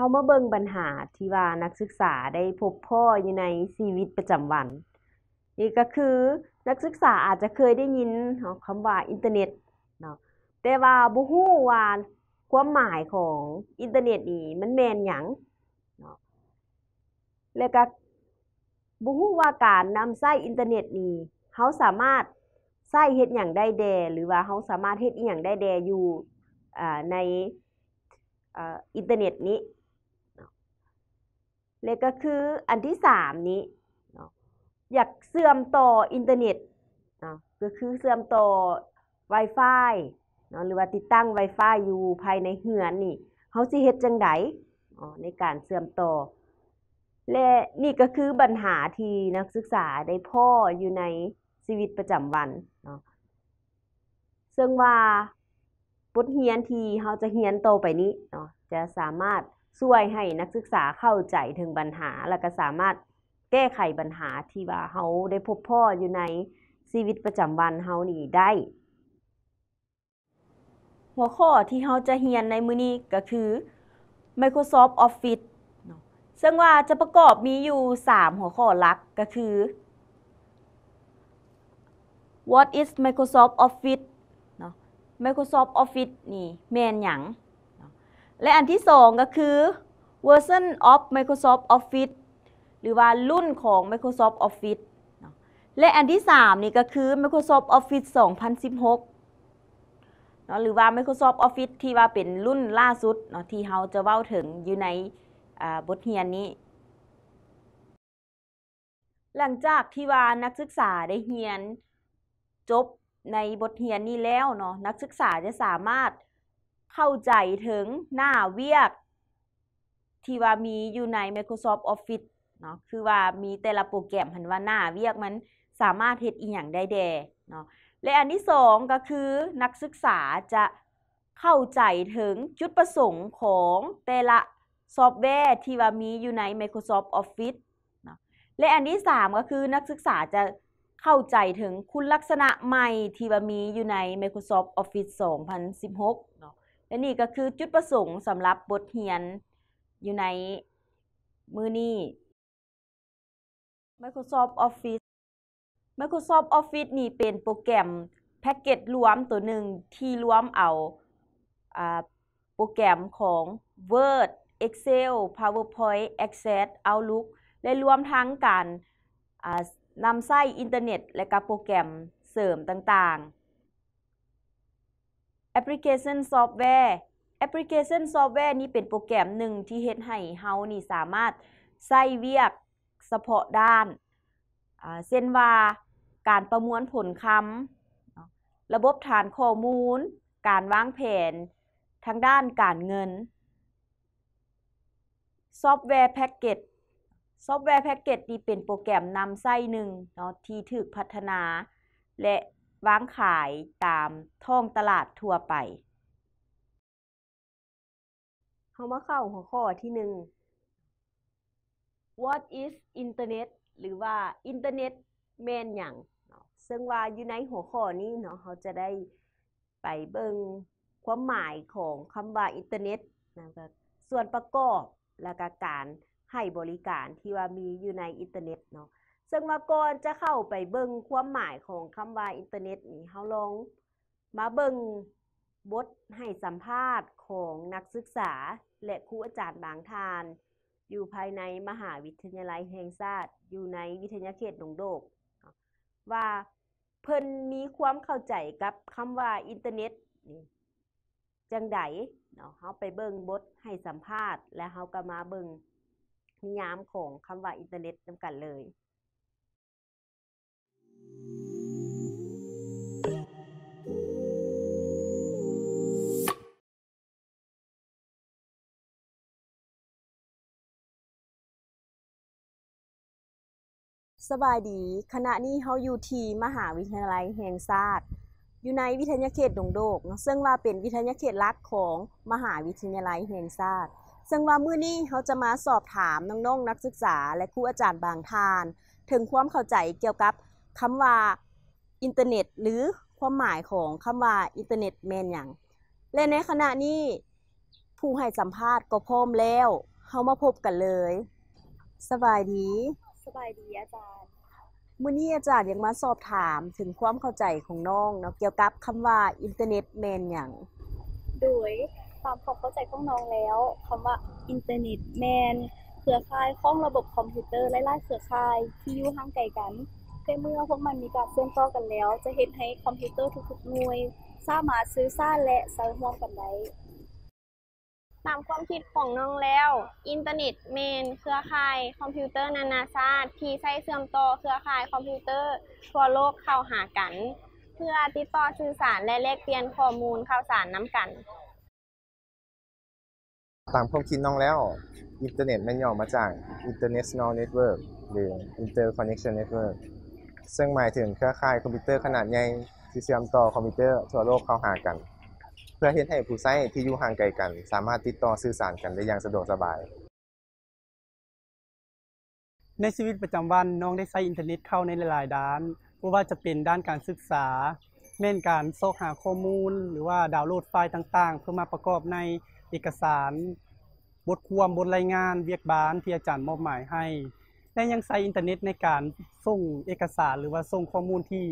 เฮามาเบิ่งปัญหาที่ว่านักศึกษาได้พบพ่ออยู่ในชีวิตประจำวัน นี่ก็คือ นักศึกษาอาจจะเคยได้ยินคำว่าอินเทอร์เน็ตเนาะแต่ว่าบ่ฮู้ว่าความหมายของอินเทอร์เน็ตนี่มันแม่นหยังเนาะแล้วก็บ่ฮู้ว่าการนำใช้อินเทอร์เน็ตนี่เฮาสามารถใช้เฮ็ดหยังได้แดหรือว่าเฮาสามารถเฮ็ดอีหยังได้แดอยู่ในอินเทอร์เน็ตนี้เลยก็คืออันที่สามนี้อยากเสื่อมต่ออินเทอร์เน็ตก็คือเสื่อมต่อ Wi-Fi เนาะหรือว่าติดตั้ง Wi-Fi อยู่ภายในเหือนนี่เขาสิเหตุจังได๋ในการเสื่อมต่อและนี่ก็คือปัญหาที่นักศึกษาได้พ่ออยู่ในชีวิตประจำวันเนาะซึ่งว่าบทเรียนที่เขาจะเรียนโตไปนี้เนาะจะสามารถช่วยให้นักศึกษาเข้าใจถึงปัญหาและก็สามารถแก้ไขปัญหาที่ว่าเขาได้พบพ่ออยู่ในชีวิตประจำวันเขานี่ได้ หัวข้อที่เขาจะเรียนในมือนี้ก็คือ Microsoft Office ซึ่งว่าจะประกอบมีอยู่ 3 หัวข้อหลักก็คือ What is Microsoft Office Microsoft Office นี่แม่นหยังและอันที่สองก็คือ version of Microsoft Office หรือว่ารุ่นของ Microsoft Office และอันที่สามนี่ก็คือ Microsoft Office 2016เนาะหรือว่า Microsoft Office ที่ว่าเป็นรุ่นล่าสุดเนาะที่เราจะเว้าถึงอยู่ในบทเรียนนี้ หลังจากที่ว่านักศึกษาได้เรียนจบในบทเรียนนี้แล้วเนาะนักศึกษาจะสามารถเข้าใจถึงหน้าเวียกที่ว่ามีอยู่ใน Microsoft Office เนาะ คือว่ามีแต่ละโปรแกรมหันว่าหน้าเวียกมันสามารถเฮ็ดอีหยังได้แดเนาะและอันที่สองก็คือนักศึกษาจะเข้าใจถึงจุดประสงค์ของแต่ละซอฟต์แวร์ที่ว่ามีอยู่ใน Microsoft Office เนาะและอันที่สามก็คือนักศึกษาจะเข้าใจถึงคุณลักษณะใหม่ที่ว่ามีอยู่ใน Microsoft Office 2016เนาะและนี่ก็คือจุดประสงค์สำหรับบทเรียน อยู่ในมือนี้ Microsoft Office Microsoft Office นี่เป็นโปรแกรมแพ็กเกจรวมตัวหนึ่งที่รวมเอาโปรแกรมของ Word Excel PowerPoint Access Outlook และรวมทั้งการนำไส้อินเทอร์เน็ตและกับโปรแกรมเสริมต่าง ๆแอปพลิเคชันซอฟต์แวร์แอปพลิเคชันซอฟต์แวร์นี่เป็นโปรแกรมหนึ่งที่เฮ็ดให้เฮานี่สามารถใส่เวียกเฉพาะด้าน เส้นว่าการประมวลผลคำ ระบบฐานข้อมูล การวางแผนทางด้านการเงินซอฟต์แวร์แพ็กเกจซอฟต์แวร์แพ็กเกจนี่เป็นโปรแกรมนำไส้หนึ่งเนาะที่ถูกพัฒนา และวางขายตามท้องตลาดทั่วไปเรามาเข้าหัวข้อที่หนึ่ง What is Internet หรือว่า Internet แมนอย่าง ซึ่งว่าอยู่ในหัวข้อนี้เนาะเขาจะได้ไปเบิ่งความหมายของคำว่าอินเทอร์เน็ตนะครับส่วนประกอบและกการให้บริการที่ว่ามีอยู่ในอินเทอร์เน็ตเนาะซึ่งวาก่อนจะเข้าไปเบิ่งความหมายของคำว่าอินเทอร์เน็ตนี่เฮาลองมาเบิ่งบทให้สัมภาษณ์ของนักศึกษา และครูอาจารย์บางทาน อยู่ภายในมหาวิทยาลัยแห่งชาติอยู่ในวิทยาเขตหนองโดกว่าเพิ่นมีความเข้าใจกับคำว่าอินเทอร์เน็ตนี่จังไดเนาะเฮาไปเบิ่งบทให้สัมภาษณ์และเฮาก็มาเบิ่งนิยามของคำว่าอินเทอร์เน็ตนำกันเลยสบายดีคณะนี้เขาอยู่ที่มหาวิทยาลัยแห่งชาติอยู่ในวิทยาเขตดงโดกซึ่งว่าเป็นวิทยาเขตลักของมหาวิทยาลัยแห่งชาติซึ่งว่ามื้อนี้เขาจะมาสอบถามน้องๆนนักศึกษาและครูอาจารย์บางท่านถึงความเข้าใจเกี่ยวกับคำว่าอินเทอร์เน็ต หรือความหมายของคำว่าอินเทอร์เน็ตแมนอย่าง และในขณะนี้ผู้ให้สัมภาษณ์ก็พร้อมแล้วเขามาพบกันเลย สบายดีสบายดีอาจารย์มื่อนี้อาจารย์อยางมาสอบถามถึงความเข้าใจของน้องเนาะเกี่ยวกับคำว่าอินเทอร์เน็ตแมนอย่าง โดยตามความเข้าใจของน้องแล้วคำว่าอินเทอร์เน็ตแมนเครือข่ายของระบบคอมพิวเตอร์หลายๆเครือข่ายที่อยู่ห่างไกลกันแต่เมื่อพวกมันมีการเชื่อมต่อกันแล้ว จะเห็นให้คอมพิวเตอร์ทุกๆหน่วยสามารถซื้อซ่าและใช้ร่วงกันได้ ตามความคิดของน้องแล้ว อินเทอร์เน็ตเมนเครือข่ายคอมพิวเตอร์นานาชาติที่ใช้เชื่อมต่อเครือข่ายคอมพิวเตอร์ ทั่วโลกเข้าหากัน เพื่อติดต่อสื่อสารและแลกเปลี่ยนข้อมูลข่าวสารน้ำกัน ตามความคิดน้องแล้ว อินเทอร์เน็ตม่นย่อมาจาก International Network หรือ Interconnection Network ซึ่งหมายถึงเครือข่ายคอมพิวเตอร์ขนาดใหญ่ที่เชื่อมต่อคอมพิวเตอร์ทั่วโลกเข้าหากัน เพื่อเห็นให้ผู้ใช้ที่อยู่ห่างไกลกัน สามารถติดต่อสื่อสารกันได้อย่างสะดวกสบาย ในชีวิตประจำวัน น้องได้ใช้อินเทอร์เน็ตเข้าในหลายๆด้านไม่ว่าจะเป็นด้านการศึกษาเม่นการซกหาข้อมูลหรือว่าดาวน์โหลดไฟล์ต่างๆ เพื่อมาประกอบในเอกสาร บทความบทรายงานเวียกบานที่อาจารย์มอบหมายให้และยังใช้อินเทอร์เน็ตในการส่งเอกสารหรือว่าส่งข้อมูลที่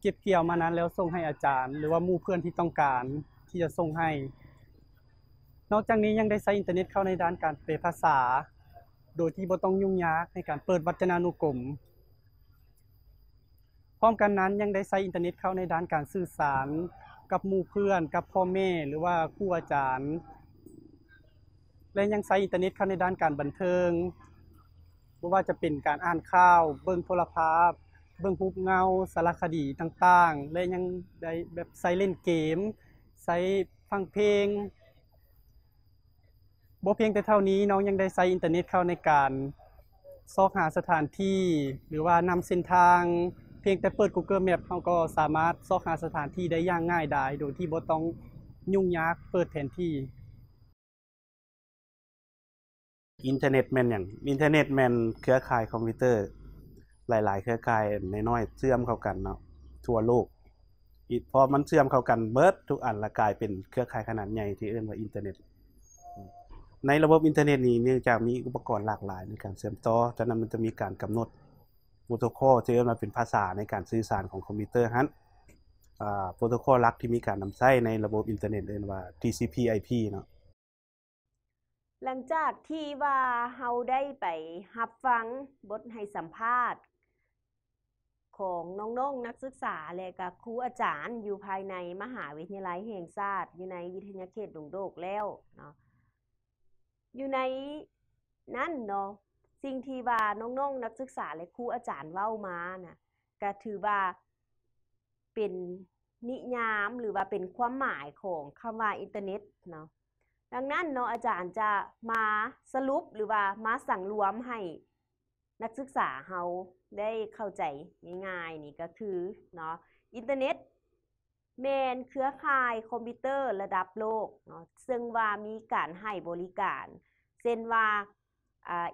เก็บเกี่ยวมานั้นแล้วส่งให้อาจารย์ หรือว่ามู่เพื่อนที่ต้องการที่จะส่งให้ นอกจากนี้ยังได้ใช้อินเทอร์เน็ตเข้าในด้านการเปรภาษา โดยที่บ่ต้องยุ่งยากในการเปิดวัจนานุกรม พร้อมกันนั้นยังได้ใช้อินเทอร์เน็ตเข้าในด้านการสื่อสาร กับมู่เพื่อนกับพ่อแม่หรือว่าครูอาจารย์ และยังใช้อินเทอร์เน็ตเข้าในด้านการบันเทิงไม่ว่าจะเป็นการอ่านข้าว เบิ้งโทรภาพ เบิ้งรูปเงา สารคดีต่าง ๆ และยังได้แบบใช้เล่นเกม ใช้ฟังเพลง บ่เพียงแต่เท่านี้ น้องยังได้ใช้อินเทอร์เน็ตเข้าในการ ซอกหาสถานที่ หรือว่านำเส้นทาง เพียงแต่เปิด Google Map เขาก็สามารถซอกหาสถานที่ได้อย่างง่ายดาย โดยที่บ่ต้องยุ่งยากเปิดแผนที่อินเทอร์เน็ตแมนอย่างอินเทอร์เน็ตแมนเครือข่ายคอมพิวเตอร์ หลาย ๆ เครือข่ายน้อยๆเชื่อมเข้ากันเนาะทั่วโลกพอมันเชื่อมเข้ากันเบิร์ดทุกอันละกลายเป็นเครือข่ายขนาดใหญ่ที่เรืยอว่าอินเทอร์เน็ตในระบบอินเทอร์เน็ตนี้เนื่องจากมีอุปกรณ์หลากหลายในการเชื่อมต่อฉะนั้นมันจะมีการกำหนดโปรโตคอลที่เรื่อวมาเป็นภาษาในการสื่อสารของคอมพิวเตอร์ฮัโปรโตคอลหลักที่มีการนำใช้ในระบบอินเทอร์เน็ตเรืยกว่า TCP/IP เนาะหลังจากที่ว่าเราได้ไปหับฟังบทให้สัมภาษณ์ ของน้องๆนนักศึกษาและกับครูอาจารย์อยู่ภายในมหาวิทยาลัยแห่งชาติอยู่ในวิทยาเขตดงโดกแล้วเนาะอยู่ในนั่นเนาะสิ่งที่ว่าน้องๆนนักศึกษาและครูอาจารย์เว้ามานะ่ะก็ถือว่าเป็นนิยามหรือว่าเป็นความหมายของคำว่าอินเทอร์เน็ตเนาะดังนั้นเนาะอาจารย์จะมาสรุปหรือว่ามาสั่งรวมให้นักศึกษาเขาได้เข้าใจง่ายๆ นี่ก็คือ เนาะอินเทอร์เน็ตเมนเครือข่ายคอมพิวเตอร์ระดับโลกเนาะซึ่งว่ามีการให้บริการเช่นว่า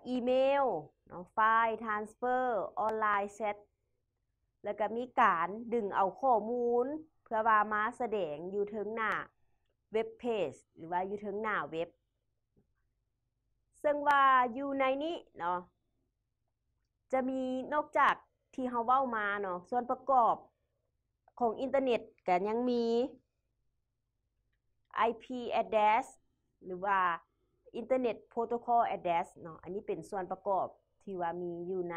อีเมลเนาะไฟล์ทรานสเฟอร์ ออนไลน์แชท แล้วก็มีการดึงเอาข้อมูลเพื่อว่ามาแสดงอยู่ถึงหน้าเว็บเพจหรือว่าอยู่ทังหน้าเว็บ ซึ่งว่า อยู่ในนี้เนาะ จะมีนอกจากที่เฮาเว้ามาเนาะ ส่วนประกอบของอินเทอร์เน็ตก็ยังมี IP address หรือว่า Internet Protocol Address เนาะ อันนี้เป็นส่วนประกอบที่ว่ามีอยู่ใน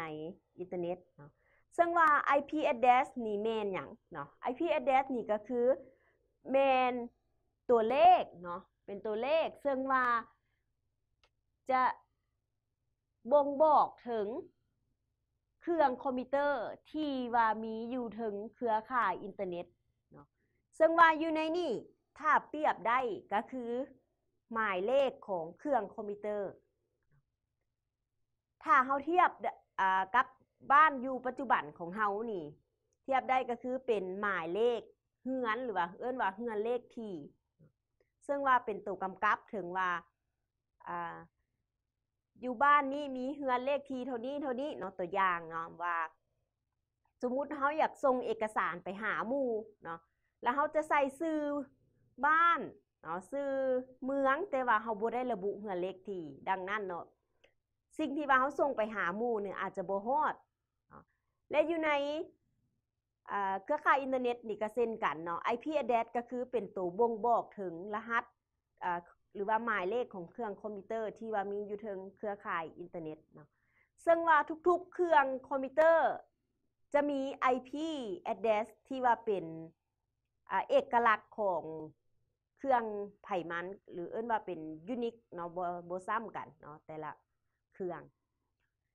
อินเทอร์เน็ตเนาะซึ่งว่า IP address นี่แมนอย่างเนาะ IP address นี่ก็คือแมนตัวเลขเนาะเป็นตัวเลขซึ่งว่าจะบ่งบอกถึงเครื่องคอมพิวเตอร์ที่ว่ามีอยู่ถึงเครือข่ายอินเทอร์เน็ตเนาะซึ่งว่าอยู่ในนี่ถ้าเปรียบได้ก็คือ หมายเลขของเครื่องคอมพิวเตอร์ ถ้าเราเทียบกับบ้านอยู่ปัจจุบันของเฮานี่ เทียบได้ก็คือเป็นหมายเลขเฮือนหรือว่าเอื้อนว่าเฮือนเลขที่ซึ่งว่าเป็นตัวกำกับถึงว่าอ่า อยู่บ้านนี่มีเฮือนเลขทีเท่านี้เท่านี้เนาะตัวอย่างเนาะว่า สมมุติเขาอยากส่งเอกสารไปหาหมู่เนาะแล้วเขาจะใส่ซื้อบ้านเนาะซื้อเมือง แต่ว่าเขาบ่ได้ระบุเฮือนเลขทีดังนั้นเนาะสิ่งที่ว่าเขาส่งไปหาหมู่เนี่ยอาจจะบ่ฮอดและอยู่ในเครือข่ายอินเทอร์เน็ตนี่ก็เช่นกันเนาะ IP address ก็คือเป็นตัวบ่งบอกถึงรหัสหรือว่าหมายเลขของเครื่องคอมพิวเตอร์ที่ว่ามีอยู่ถึงเครือข่ายอินเทอร์เน็ตเนาะซึ่งว่าทุก ๆเครื่องคอมพิวเตอร์ จะมี IP address ที่ว่าเป็นเอกลักษณ์ของเครื่องไผ่มัน หรือเอิ้นว่าเป็นยูนิคเนาะโบซ้ำกันเนาะแต่ละเครื่อง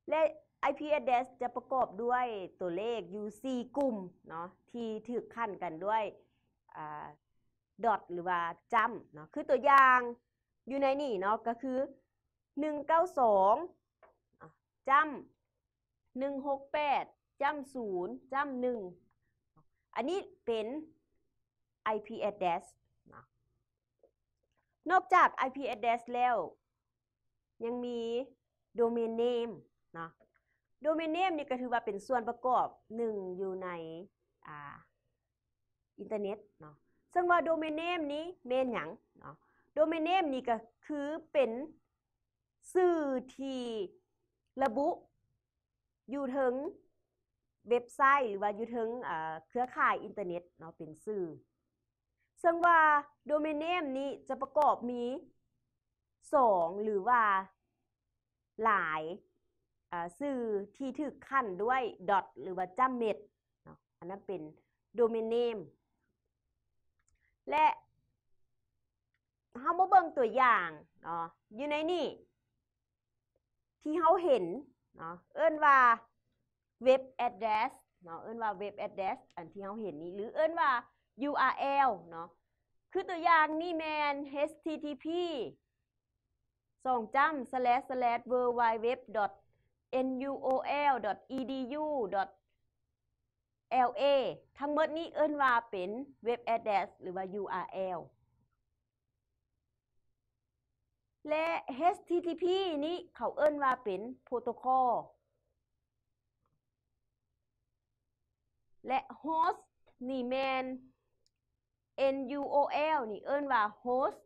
และ IP address จะประกอบด้วยตัวเลข UC กลุ่มเนาะที่ถือขั้นกันด้วยดอทหรือว่าจำเนาะคือตัวอย่างอยู่ในนี่เนาะก็คือ 192จำ168จำ0จำ1อันนี้เป็น IP address นะนอกจาก IP address แล้ว ยังมี domain name นะโดเมนเนมนี่ก็ถือว่าเป็นส่วนประกอบหนึ่งอยู่ในอ่าอินเทอร์เน็ตเนาะ ซึ่งว่าโดเมนเนมนี้เมนหยังเนาะ โดเมนเนมนี่ก็คือเป็นสื่อที่ระบุ อยู่ถึงเว็บไซต์ หรือว่าอยู่ถึงเครือข่ายอินเทอร์เน็ตเนาะเป็นสื่อ ซึ่งว่าโดเมนเนมนี้จะประกอบมีสองหรือว่าหลายสื่อที่ถูกขั้นด้วยดอทหรือว่าจ้ำเม็ดอันนั้นเป็นโดเมนเนม และเฮามาเบิงตัวอย่างเนาะอยู่ในนี่ที่เฮาเห็นเนาะเอิ้นว่าเว็บแอดเดรสเนาะเอิ้นว่าเว็บแอดเดรสอันที่เฮาเห็นนี้ หรือเอิ้นว่า URL เนาะคือตัวอย่างนี่แมน http สองจ้ำ slash slash w w w nuol.edu.la ทั้งหมดนี้เอิ้นว่าเป็นเว็บแอดเดสหรือว่า URL และ http นี้เขาเอิ้นว่าเป็นโปรโตคอล และ host นี่แมน NUOL นี่เอิ้นว่า host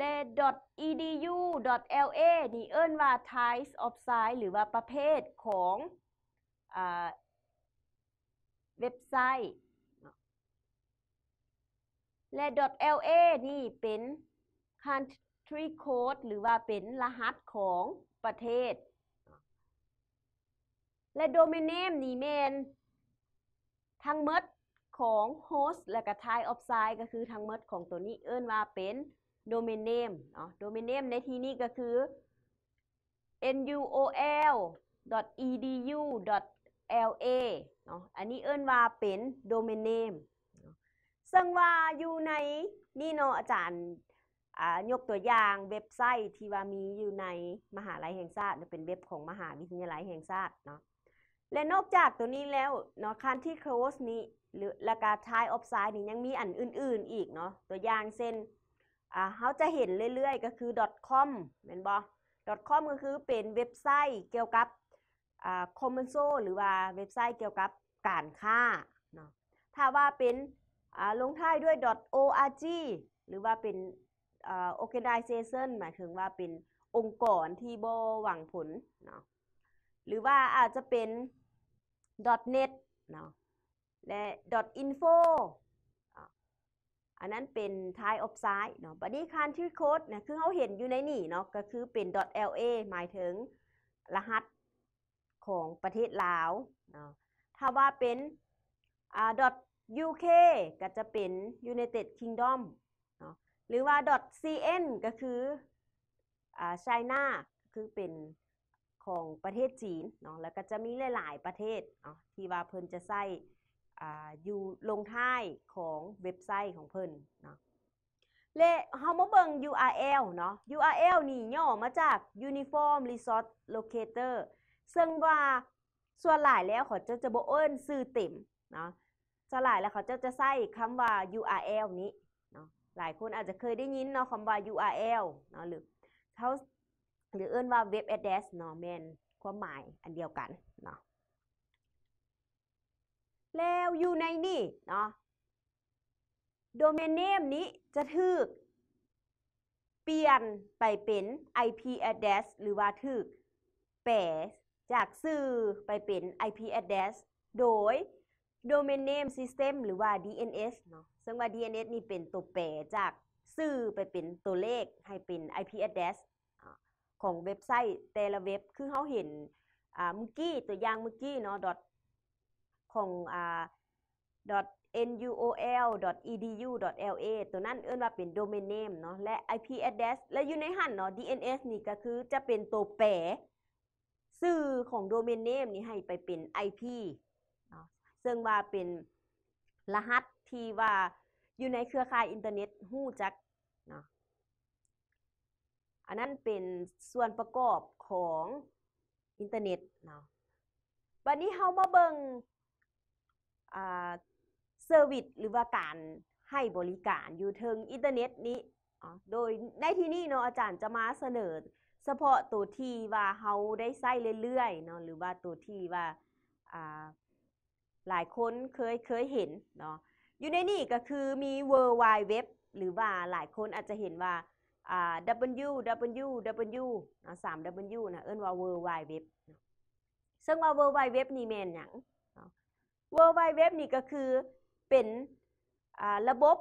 le.edu.la นี่เอิ้นว่า types of site หรือว่าประเภทของเว็บไซต์ le.la นี่เป็น country code หรือว่าเป็นรหัสของประเทศ และโดเมนเนมนี่เมนทั้งหมดของ host และก็ type of site ก็คือทั้งหมดของตัวนี้เอิ้นว่าเป็นโดเมนเนมเนาะโดเมนเนมในที่นี้ก็คือ nuol edu la เนาะอันนี้เอิ้นว่าเป็นโดเมนเนมซึ่งว่าอยู่ในนี่เนาะอาจารย์ ยกตัวอย่างเว็บไซต์ที่ว่ามีอยู่ในมหาลัยแห่งชาติเป็นเว็บของมหาวิทยาลัยแห่งชาติเนาะ และนอกจากตัวนี้แล้วเนาะคันที่ close นี้ หรือราคา t ายออฟไซด์นี้ยังมีอันอื่น ๆ อีกเนาะ ตัวอย่างเช่น่าเขาจะเห็นเรื่อยๆ ก็คือ .com เห็นบ่ .com ก็คือเป็นเว็บไซต์เกี่ยวกับคอมเมนโซหรือว่าเว็บไซต์เกี่ยวกับการค้าเนาะ ถ้าว่าเป็นลงท้ายด้วย .org หรือว่าเป็น organization หมายถึงว่าเป็นองค์กรที่บ่หวังผลเนาะ หรือว่าอาจจะเป็น .net เนาะ และ .info อันนั้นเป็นท้ายออฟไซด์เนาะบัดนี้คันที่โค้ดนะคือเขาเห็นอยู่ในนี่เนาะ ก็คือเป็น .la หมายถึงรหัสของประเทศลาวเนาะ ถ้าว่าเป็น .uk ก็จะเป็น United Kingdom เนาะ หรือว่า .cn ก็คืออ่า China คือเป็นของประเทศจีนเนาะ แล้วก็จะมีหลายๆประเทศเนาะที่ว่าเพิ่นจะใส่อยู่ลงท้ายของเว็บไซต์ของเพิ่นเนาะเละเฮามาเบิ่ง URL เนาะ URL นี่ย่อมาจาก Uniform Resource Locator ซึ่งว่าส่วนหลายแล้วเขาจะจะบ่เอิ้นชื่อเต็มเนาะส่วนหลายแล้วเขาจะจะใช้คำว่า URL นี้ เนาะหลายคนอาจจะเคยได้ยินเนาะคำว่า URL เนาะหรือเขาหรือเอิ้นว่า Web Address เนาะแม่นความหมายอันเดียวกัน เนาะแล้วอยู่ในนี่เนาะโดเมนเนมนี้จะถึกเปลี่ยนไปเป็น IP address หรือว่าถึกแปลจากสื่อไปเป็น IP address โดย Domain Name System หรือว่า DNS เนาะซึ่งว่า DNS นี่เป็นตัวแปลจากสื่อไปเป็นตัวเลขให้เป็น IP address ของเว็บไซต์แต่ละเว็บคือเขาเห็นเมื่อกี้ตัวอย่างเมื่อกี้เนาะของอ่า .nuol.edu.la ตัวนั้นเอื้นว่าเป็นโดเมนเนมเนาะ และ IP address และอยู่ในหันเนาะ DNS นี่ก็คือจะเป็นตัวแปรสื่อของโดเมนเนมนี่ให้ไปเป็น IP เนาะซึ่งว่าเป็นรหัสที่ว่าอยู่ในเครือข่ายอินเทอร์เน็ตหู้จัก เนาะ อันนั้นเป็นส่วนประกอบของอินเทอร์เน็ต เนาะวันนี้เฮามาเบิงเซอร์วิสหรือว่าการให้บริการอยู่ทิงอินเทอร์เน็ตนี้โดยในที่นี้เนาะอาจารย์จะมาเสนอ เฉพาะตัวที่ว่าเขาได้ใช้เรื่อยๆเนาะหรือว่าตัวที่ว่าหลายคนเคยเคยเห็นเนาะอยู่ในนี่ก็คือมี World Wide Web หรือว่าหลายคนอาจจะเห็นว่า w w w สาม w นะเอิ้นว่า World Wide Web ซึ่งว่า World Wide Web นี่แมนอย่าง World Wide Web นี่ก็คือเป็นระบบ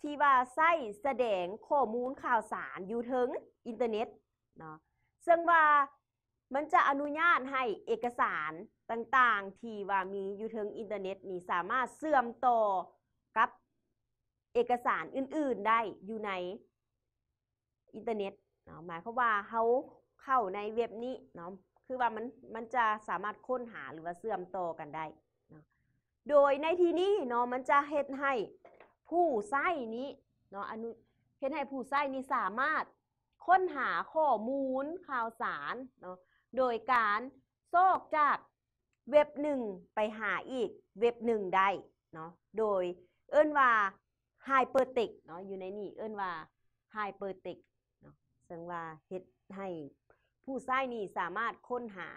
ที่ว่าใส่แสดงข้อมูลข่าวสารอยู่ถึงอินเทอร์เน็ตเนาะซึ่งว่ามันจะอนุญาตให้เอกสารต่างๆที่ว่ามีอยู่ถึงอินเทอร์เน็ตนี่สามารถเชื่อมต่อกับเอกสารอื่นๆได้อยู่ในอินเทอร์เน็ตเนาะหมายความว่าเขาเข้าในเว็บนี้เนาะ คือว่ามันมันจะสามารถค้นหาหรือว่าเชื่อมต่อกันได้โดยในที่นี้เนาะมันจะเฮ็ดให้ผู้ใช้นี้เนาะอนุเฮ็ดให้ผู้ใช้นี้สามารถค้นหาข้อมูลข่าวสารเนาะโดยการโซกจากเว็บหนึ่งไปหาอีกเว็บหนึ่งได้เนาะโดยเอิ้นว่า hypertext เนาะอยู่ในนี้เอิ้นว่า hypertext เนาะซึ่งว่าเฮ็ดให้ผู้ใช้นี้สามารถค้นหา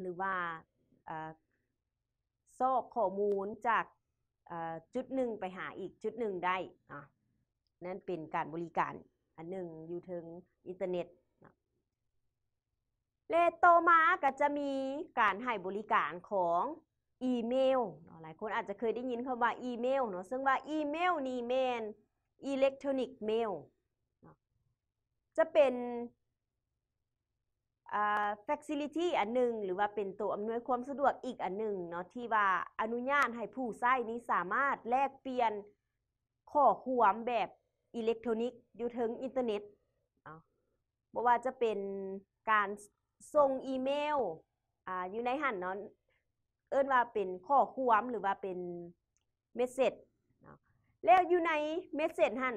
หรือว่าโซกข้อมูลจากจุดหนึ่งไปหาอีกจุดหนึ่งได้นะนั่นเป็นการบริการอันหนึ่งอยู่ถึงอินเทอร์เน็ตเลโตมาก็จะมีการให้บริการของอีเมลหลายคนอาจจะเคยได้ยินคำว่าอีเมลเนาะซึ่งว่าอีเมลนี่แมนอิเล็กทรอนิกส์เมลจะเป็น facility อันหนึ่งหรือว่าเป็นตัวอำนวยความสะดวกอีกอันหนึ่งเนาะที่ว่าอนุญาตให้ผู้ใช้นี้สามารถแลกเปลี่ยนข้อความแบบอิเล็กทรอนิกส์อยู่ถึงอินเทอร์เน็ตบอกว่าจะเป็นการส่งอีเมลออยู่ในหันเนาะเอิ้นว่าเป็นข้อความ หรือว่าเป็นเมสเซจแล้วอยู่ในเมสเซจหัน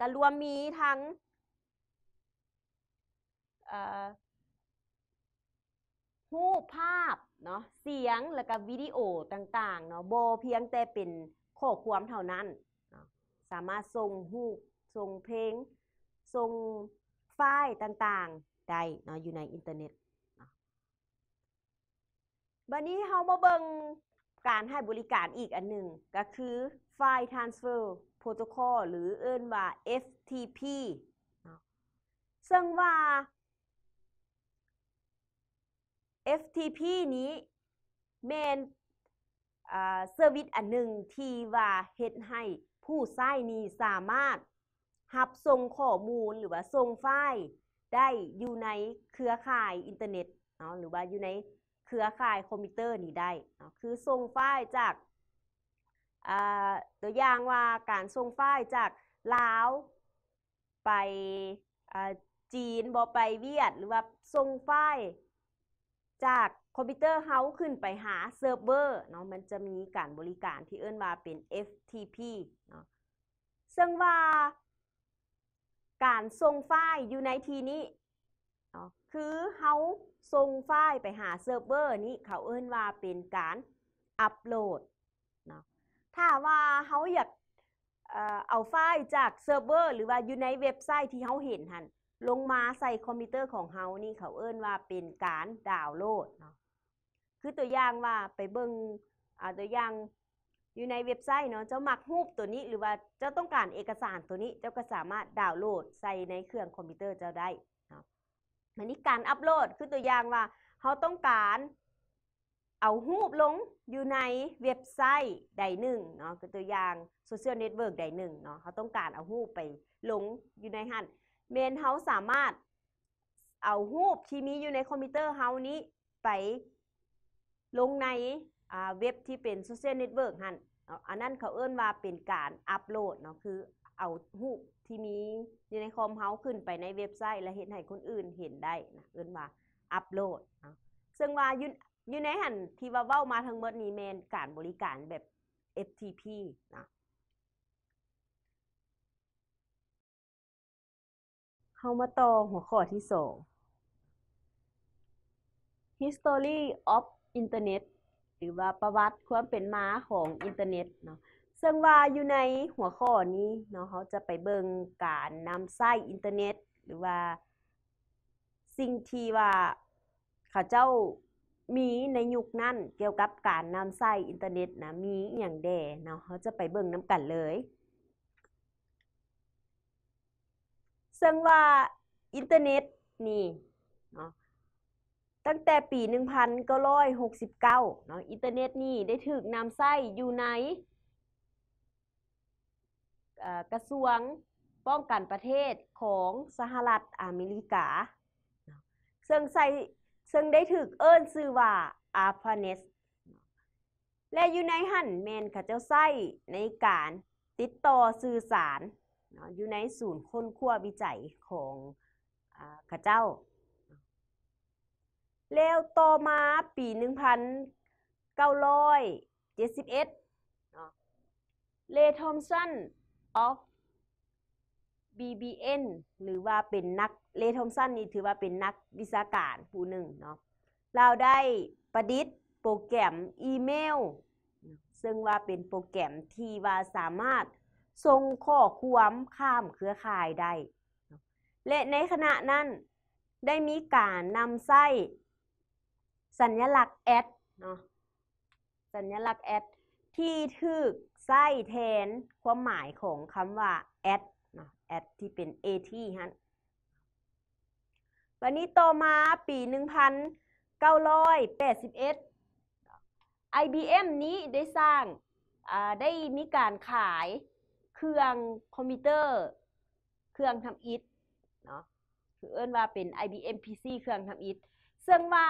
ก็รวมมีทั้งรูปภาพเนาะเสียงแล้วก็วิดีโอต่าง ๆเนาะโบเพียงแต่เป็นข้อความเท่านั้น สามารถส่งรูปส่งเพลงส่งไฟล์ต่างๆได้เนาะอยู่ในอินเทอร์เน็ตบันนี้เรามาเบิ่งการให้บริการอีกอันหนึ่งก็คือล์ทร Transfer Protocol หรือเอิ้นว่า FTP ซึ่งว่า FTP นี้เมนเซอร์วิสอันหนึ่งที่ว่าเฮ็ดให้ผู้ใช้นี้สามารถหับส่งข้อมูลหรือว่าส่งไฟล์ได้อยู่ในเครือข่ายอินเทอร์เน็ตเนาะหรือว่าอยู่ในเครือข่ายคอมพิวเตอร์นี้ได้เนาะคือส่งไฟล์จากตัวอย่างว่าการส่งไฟล์จากลาวไปจีนบอไปเวียดหรือว่าส่งไฟล์จากคอมพิวเตอร์เฮาขึ้นไปหาเซิร์ฟเวอร์เนาะมันจะมีการบริการที่เอิ้นว่าเป็น FTP เนาะซึ่งว่าการส่งไฟล์อยู่ในทีนี้เนาะคือเฮาส่งไฟล์ไปหาเซิร์ฟเวอร์ นี้เขาเอิ้นว่าเป็นการอัปโหลดเนาะถ้าว่าเฮาอยากเอาไฟล์จากเซิร์ฟเวอร์หรือว่าอยู่ในเว็บไซต์ที่เฮาเห็นหันลงมาใส่คอมพิวเตอร์ของเฮานี่เขาเอิ้นว่าเป็นการดาวน์โหลดเนาะคือตัวอย่างว่าไปเบิ่งอ่าตัวอย่างอยู่ในเว็บไซต์เนาะเจ้ามักรูปตัวนี้ หรือว่าเจ้าต้องการเอกสารตัวนี้ เจ้าก็สามารถดาวน์โหลดใส่ในเครื่องคอมพิวเตอร์เจ้าได้เนาะอันนี้การอัปโหลดคือตัวอย่างว่าเขาต้องการเอารูปลงอยู่ในเว็บไซต์ใดหนึ่งเนาะคือตัวอย่างโซเชียลเน็ตเวิร์กใดหนึ่งเนาะเขาต้องการเอารูปไปลงอยู่ในหั่นเมนเฮาสามารถเอารูปที่มีอยู่ในคอมพิวเตอร์เฮานี้ไปลงในเว็บที่เป็นโซเชียลเน็ตเวิร์กหันอันนั้นเขาเอิ้นว่าเป็นการอัปโหลดเนาะคือเอารูปที่มีอยู่ในคอมเฮาขึ้นไปในเว็บไซต์และเห็นให้คนอื่นเห็นได้นะเอิ้นว่าอัปโหลดซึ่งว่าอยู่ในหันที่ว่าเว้ามาทั้งหมดนี้เมนการบริการแบบ FTP นะเข้ามาต่อหัวข้อที่สอง history of internet หรือว่าประวัติความเป็นมาของอินเทอร์เน็ตเนาะซึ่งว่าอยู่ในหัวข้อนี้เนาะเขาจะไปเบิงการนำไส้อินเทอร์เน็ต หรือว่าสิ่งที่ว่าเขาเจ้ามีในยุคนั้นเกี่ยวกับการนำไส้อินเทอร์เน็ตนะมีอย่างแด่เนาะเขาจะไปเบิงน้ำกันเลยซึ่งว่าอินเทอร์เน็ตนี่เนาะตั้งแต่ปี1969เนาะอินเทอร์เน็ตนี่ได้ถึกนำใส้อยู่ในกระทรวงป้องกันประเทศของสหรัฐอเมริกาซึ่งใส่ซึ่งได้ถึกเอิ้นซื่อว่าอาพาเนสและอยู่ในหันแมนขาเจ้าไส้ในการติดต่อสื่อสารนาะอยู่ในศูนย์ค้นคว้าวิจัยของข้าเจ้าแล้วต่อมาปี 1971เนาะเลทอมสันออฟ BBN หรือว่าเป็นนักเลทอมสันนี่ถือว่าเป็นนักวิชาการผู้หนึ่งเนาะ เราได้ประดิษฐ์โปรแกรมอีเมล ซึ่งว่าเป็นโปรแกรมที่ว่าสามารถทรงข้อความข้ามเครือข่ายได้ และในขณะนั้นได้มีการนำไส้สัญลักษณ์แอดเนาะสัญลักษณ์แอดที่ถึกไส้แทนความหมายของคำว่าแอดเนาะแอดที่เป็น AT ฮะ วันนี้ต่อมาปี 1981 IBM นี้ได้สร้าง ได้มีการขายเครื่องคอมพิวเตอร์เครื่องทำอิดเนาะคือเอิ้นว่าเป็น IBM PC เครื่องทำอิเซึ่งว่า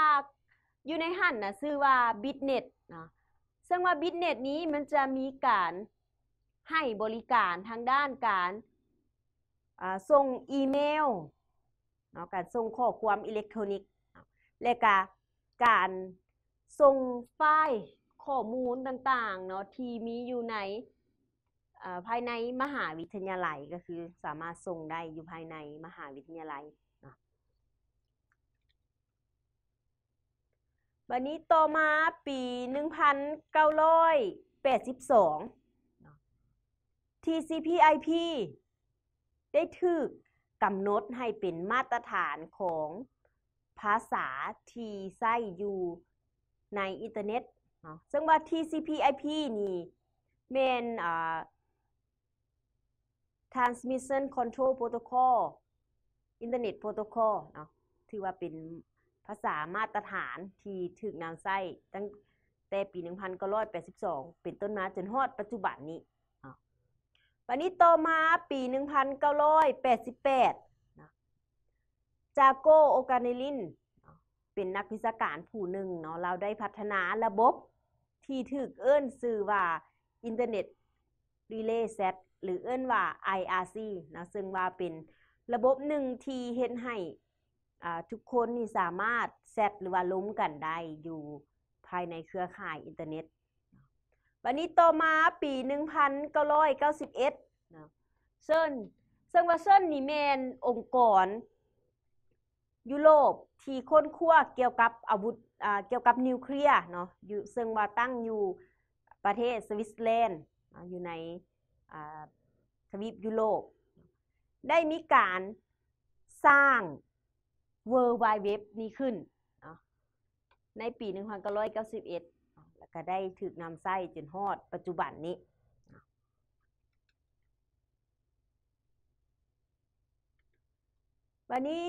อยู่ในหันนะซื่อว่าบิทเน็ตเนาะซึ่งว่าบิทเน็ตนี้มันจะมีการให้บริการทางด้านการส่งอีเมลเนาะการส่งข้อความอิเล็กทรอนิกส์ และก็การส่งไฟล์ข้อมูลต่าง ๆเนาะที่มีอยู่ในภายในมหาวิทยาลัยก็คือ สามารถส่งได้อยู่ภายในมหาวิทยาลัยนะวันนี้ต่อมาปี1982 TCP/IP ได้ถูกกำหนดให้เป็นมาตรฐานของภาษาที่ใช้อยู่ ในอินเทอร์เน็ต ซึ่งว่า TCP/IP นี่เมนอ่า transmission control protocol internet protocol เนาะ ถือว่าเป็นภาษามาตรฐานที่ถึกนำใส้ตั้งแต่ปี 1982 เป็นต้นมาจนฮอด ปัจจุบันนี้วันนี้ต่อมาปี 1988นะจาโกโอการิลิน เป็นนักวิชาการผู้หนึ่ง เนาะ เราได้พัฒนาระบบที่ถึกเอื้นสื่อว่า อินเทอร์เน็ตรีเลย์เซตหรือเอิ้นว่า IRC นะซึ่งว่าเป็นระบบหนึ่งที่เห็นให้ทุกคนนี่สามารถแซดหรือว่าล้มกันได้อยู่ภายในเครือข่ายอินเทอร์เน็ต วันนี้ต่อมาปี 1991นะเซิร์นซึ่งว่าเซิร์นนี่แมนองค์กรยุโรปที่ค้นคว้าเกี่ยวกับอาวุธเกี่ยวกับนิวเคลียร์เนาะซึ่งว่าตั้งอยู่ประเทศสวิตเซอร์แลนด์อยู่ในทวีปยุโรปได้มีการสร้าง World Wide Web นี้ขึ้นในปี 1991แล้วก็ได้ถืกนำไส้จนฮอดปัจจุบันนี้ วันนี้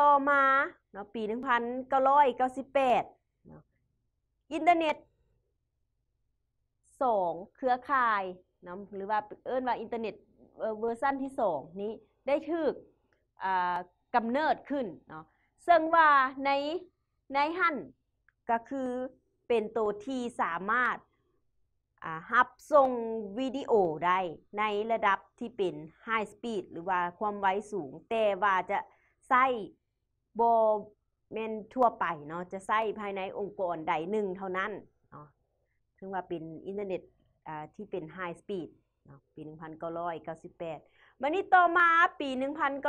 ต่อมาเาปี 1998อินเทอร์เน็ต2เครือข่ายนาะหรือว่าเอิ้นว่าอินเทอร์เน็ตเวอร์ชันที่สองนี้ได้ถืกกำเนิดขึ้นเนาะซึ่งว่าในในหั่นก็คือเป็นตัวที่สามารถฮับส่งวิดีโอได้ในระดับที่เป็นไฮสปีดหรือว่าความไวสูง แต่ว่าจะใส่โบเมนทั่วไปเนาะจะใส่ภายในองค์กรใดหนึ่งเท่านั้นเนาะถึงว่าเป็นอินเทอร์เน็ตที่เป็นไฮสปีดปี 1998มันนี้ต่อมาปี 1999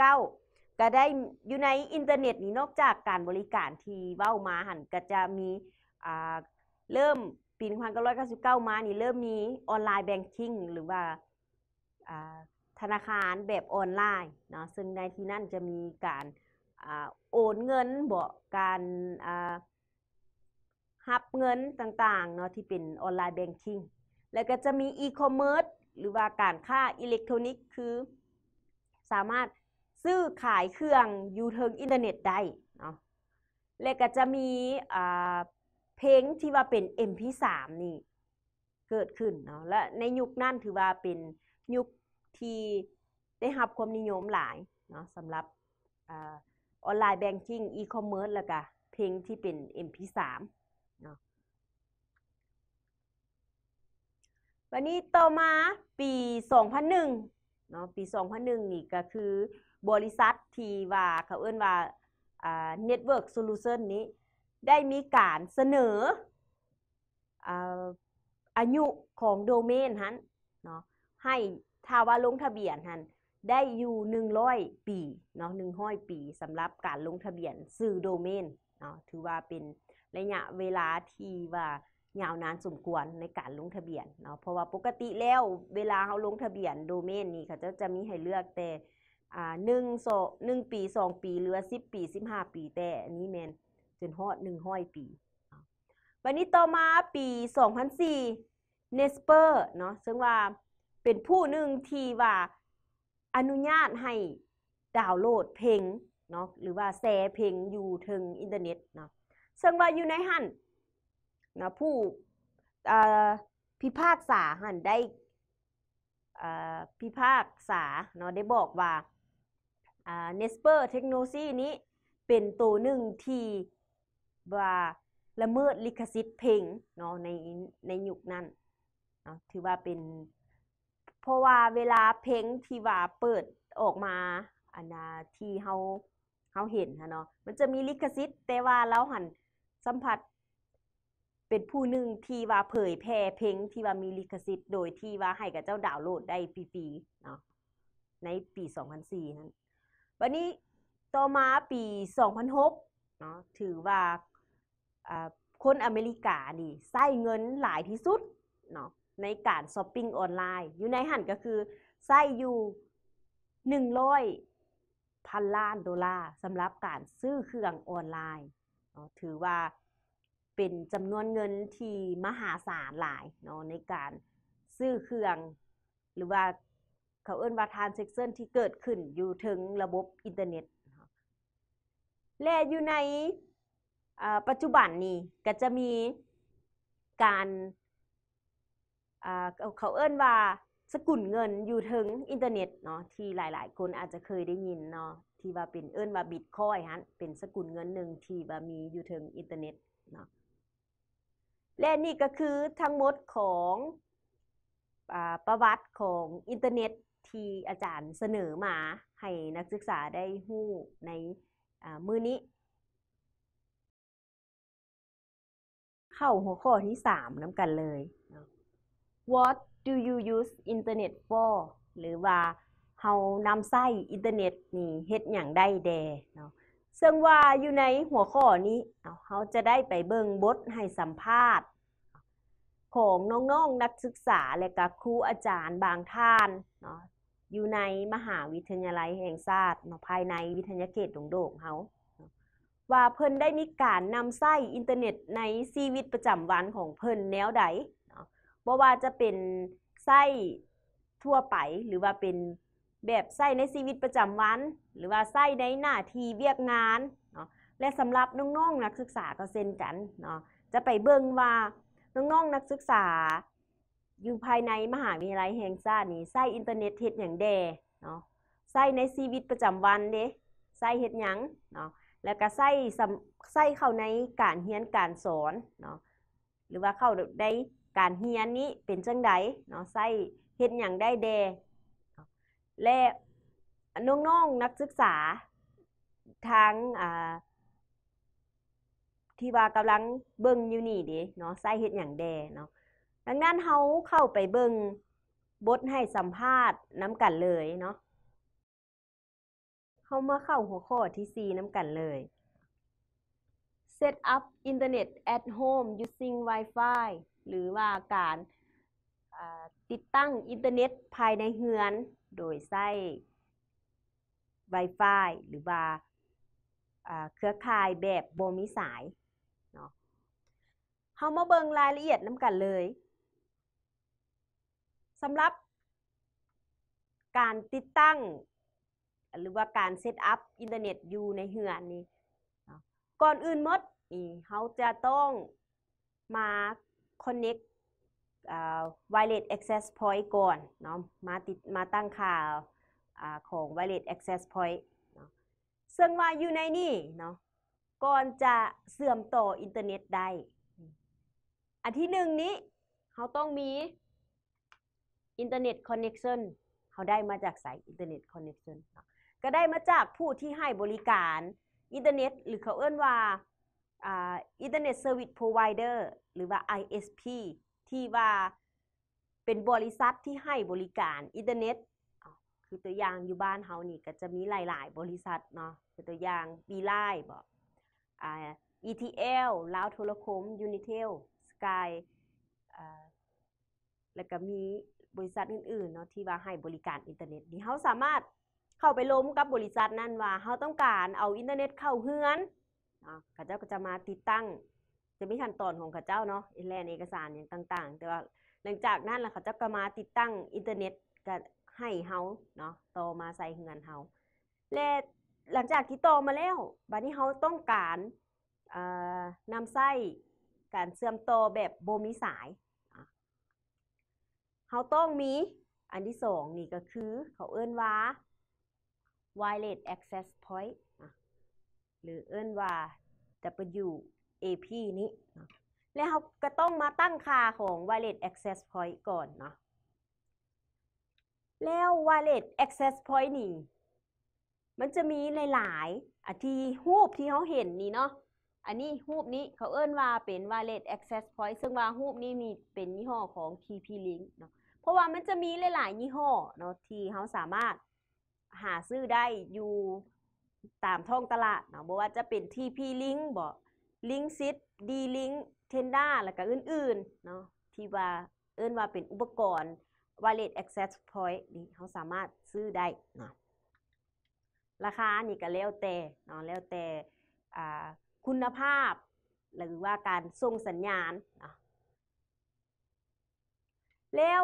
ก็ได้อยู่ในอินเทอร์เน็ตนี่นอกจากการบริการที่เว้ามาหันก็จะมีเริ่มปี 1999 มานี่เริ่มมีออนไลน์แบงกิ้งหรือว่าธนาคารแบบออนไลน์เนาะซึ่งในที่นั่นจะมีการโอนเงินบ่กการับเงินต่างๆเนาะที่เป็นออนไลน์ แบงกิ้งแล้วก็จะมีอีคอมเมิร์ซหรือว่าการค้าอิเล็กทรอนิกส์ คือ สามารถซื้อขายเครื่องยูเทางอินเทอร์เน็ตได้เนาะและก็จะมีเพลงที่ว่าเป็น MP3 นี่เกิดขึ้นเนาะและในยุคนั้นถือว่าเป็นยุคที่ ได้รับความนิยมหลายเนาะสำหรับออนไลน์แบงกิ้งอีคอมเมิร์ซแล้วก็ เพลงที่เป็น MP3 นาะวันนี้ต่อมาปี 2001เนาะปี 2001นี่ก็คือบริษัทที่ว่าเขาเอื้นว่า Network Solution นี้ ได้มีการเสนออายุของโดเมนฮันเนาะให้ถ้าว่าลงทะเบียนฮันได้อยู่100ปีเนาะ100 ปีสำหรับการลงทะเบียนซื้อโดเมนเนาะถือว่าเป็นระยะเวลาที่ว่ายาวนานสมควรในการลงทะเบียนเนาะเพราะว่าปกติแล้วเวลาเขาลงทะเบียนโดเมนนี่เขาจะจะมีให้เลือกแต่หนึ่งโซหนึ่งปีสองปี หรือสิบปีสิบห้าปี แต่อันนี้แมนจนฮอดหนึ่งห้อยปี วันนี้ต่อมาปีสองพันสี่เนสเปอร์เนาะซึ่งว่าเป็นผู้หนึ่งที่ว่าอนุญาตให้ดาวน์โหลดเพลงเนาะหรือว่าแชร์เพลงอยู่ถึงอินเทอร์เน็ตเนาะซึ่งว่าอยู่ในหันนะผู้พิพากษาหันได้พิพากษาเนาะได้บอกว่าเนสเปอร์เทคโนโลยีนี้เป็นตัวหนึ่งที่ว่าละเมิดลิขสิทธิ์เพลงเนาะในในยุคนั้นเนาะถือว่าเป็นเพราะว่าเวลาเพลงที่ว่าเปิดออกมาอันนาที่เขาเขาเห็นนะเนาะมันจะมีลิขสิทธิ์ แต่ว่าเราหันสัมผัสเป็นผู้หนึ่งที่ว่าเผยแพร่เพลงที่ว่ามีลิขสิทธิ์โดยที่ว่าให้กับเจ้าดาวโหลดได้ฟรีๆเนาะในปี 2004นั้นวันนี้ต่อมาปี 2006เนาะถือว่าคนอเมริกานี่ใช้เงินหลายที่สุด เนาะในการช้อปปิ้งออนไลน์อยู่ในหันก็คือใช้อยู่ 100พันล้านดอลลาร์สำหรับการซื้อเครื่องออนไลน์ถือว่าเป็นจำนวนเงินที่มหาศาลหลาย เนาะในการซื้อเครื่อง หรือว่าเขาเอื้นว่าทานเซ็กเซนที่เกิดขึ้นอยู่ถึงระบบอินเทอร์เน็ตและอยู่ในปัจจุบันนี้ก็จะมีการเขาเอื้นว่าสกุลเงินอยู่ถึงอินเทอร์เน็ตเนาะที่หลาย ๆ คนอาจจะเคยได้ยินเนาะที่ว่าเป็นเอิ้นว่าบิตคอยฮะเป็นสกุลเงินหนึ่งที่ว่ามีอยู่ถึงอินเทอร์เน็ตเนาะและนี่ก็คือทั้งหมดของอประวัติของอินเทอร์เน็ตที่อาจารย์เสนอมาให้นักศึกษาได้หู้ในมือนี้ เข้าหัวข้อที่ 3น้ำกันเลย What do you use internet for หรือว่าเฮานำไส้อินเทอร์เน็ตนี่เฮ็ดอย่างได้แดเนาะซึ่งว่าอยู่ในหัวข้อนี้เฮาจะได้ไปเบิ่งบทให้สัมภาษณ์ ของน้องๆนนักศึกษาและก็ครูอาจารย์บางท่านเนาะอยู่ในมหาวิทยาลัยแห่งชาติเนาะภายในวิทยาเขตดงโด่งเฮาว่าเพิ่นได้มีการนำไส้อินเทอร์เน็ตในชีวิตประจำวันของเพิ่นแนวใดเนบ่ว่าจะเป็นไส้ทั่วไปหรือว่าเป็นแบบใส่ในชีวิตประจำวัน หรือว่าใส่ในหน้าที่เวียกงานเนาะและสำหรับน้องๆนนักศึกษาก็เซ็นกันเนาะจะไปเบิ่งว่าน้องๆนนักศึกษาอยู่ภายในมหาวิทยาลัยแห่งชาตินี่ใส่อินเทอร์เน็ตเฮ็ดอย่างแดเนาะใส่ในชีวิตประจำวันเด้ใส่เฮ็ดหยังเนาะแล้วก็ใส่ใส่เข้าในการเรียน การสอนเนาะหรือว่าเข้าได้การเรียนนี้เป็นจังไดเนาะใส่เฮ็ดหยังได้แดและน้องๆนักศึกษาทางที่ว่ากำลังเบิ่งอยู่นี่ดิเนาะใส่เห็ดอย่างแดเนาะดังนั้นเขาเข้าไปเบิ่งบทให้สัมภาษณ์น้ำกันเลยเนาะเข้ามาเข้าหัวข้อที่4น้ำกันเลย Set up internet at home using Wi-Fi หรือว่าการติดตั้งอินเทอร์เน็ตภายในเฮือน โดยใช้ Wi-Fi หรือว่าเครือข่ายแบบโบมิสายเนาะเขามาเบิงรายละเอียดน้ำกันเลยสำหรับ การติดตั้งหรือว่าการเซตอัพอินเทอร์เน็ตอยู่ในเฮือนนี่ก่อนอื่นมดนี่เขาจะต้องมาคอนเน็ก wireless access point ก่อนเนาะมาติดมาตั้งค่าของ wireless access point เนาะซึ่งว่าอยู่ในนี่เนาะก่อนจะเสื่อมต่ออินเทอร์เน็ตได้ อันที่หนึ่งนี้ เขาต้องมีอินเทอร์เน็ตคอนเน็กชันเขาได้มาจากสายอินเทอร์เน็ตคอนเน็กชันก็ได้มาจากผู้ที่ให้บริการอินเทอร์เน็ต หรือเขาเอื้นว่าอินเทอร์เน็ตเซอร์วิสพรอไวเดอร์หรือว่า ISP ที่ว่าเป็นบริษัทที่ให้บริการอินเทอร์เน็ต คือตัวอย่างอยู่บ้านเฮานี่ก็จะมีหลายๆ บริษัทเนาะคือตัวอย่างบีไลบอกอ่า ETL ลาวโทรคมยูนิเทล สกายแล้วก็มีบริษัทอื่นๆเนาะที่ว่าให้บริการอินเทอร์เน็ต นี่เขาสามารถเข้าไปล้มกับบริษัทนั่นว่าเขาต้องการเอาอินเทอร์เน็ตเข้าเฮือนเขาเจ้าก็จะมาติดตั้งจะมีขั้นตอนของข้าเจ้าเนาะแลนเอกสารอย่างต่างๆ แต่ว่าหลังจากนั้นล่ะข้าเจ้าก็มาติดตั้งอินเทอร์เน็ตก็ให้เฮาเนาะต่อมาใส่เงินเฮาและหลังจากที่ต่อมาแล้วบัดนี้เฮาต้องการนำไส้การเชื่อมต่อแบบโบมีสาย เฮาต้องมี อันที่สองนี่ก็คือ เขาเอิ้นว่า wireless access point หรือเอิ้นว่า W AP นี้นะแล้วเราก็ต้องมาตั้งค่าของ Wallet Access Point ก่อนเนาะแล้ว Wallet Access Point นี่ มันจะมีหลายๆอที่รูปที่เขาเห็นนี่เนาะอันนี้รูปนี้เขาเอิ้นว่าเป็น Wallet Access Point ซึ่งว่ารูปนี้มีเป็นยี่ห้อของ TP Link เนาะเพราะว่ามันจะมีหลายๆยี่ห้อเนาะที่เขาสามารถหาซื้อได้อยู่ตามท้องตลาดเนาะบ่ว่าจะเป็น TP Link บ่ลิงซิตดีลิงเทนด้าแล้วก็อื่น ๆ เนาะที่ว่าเอิ้นว่าเป็นอุปกรณ์ Wallet Access Point นี่เขาสามารถซื้อได้เนาะราคานี่ก็แล้วแต่เนาะแล้วแต่คุณภาพ หรือว่าการส่งสัญญาณเนาะแล้ว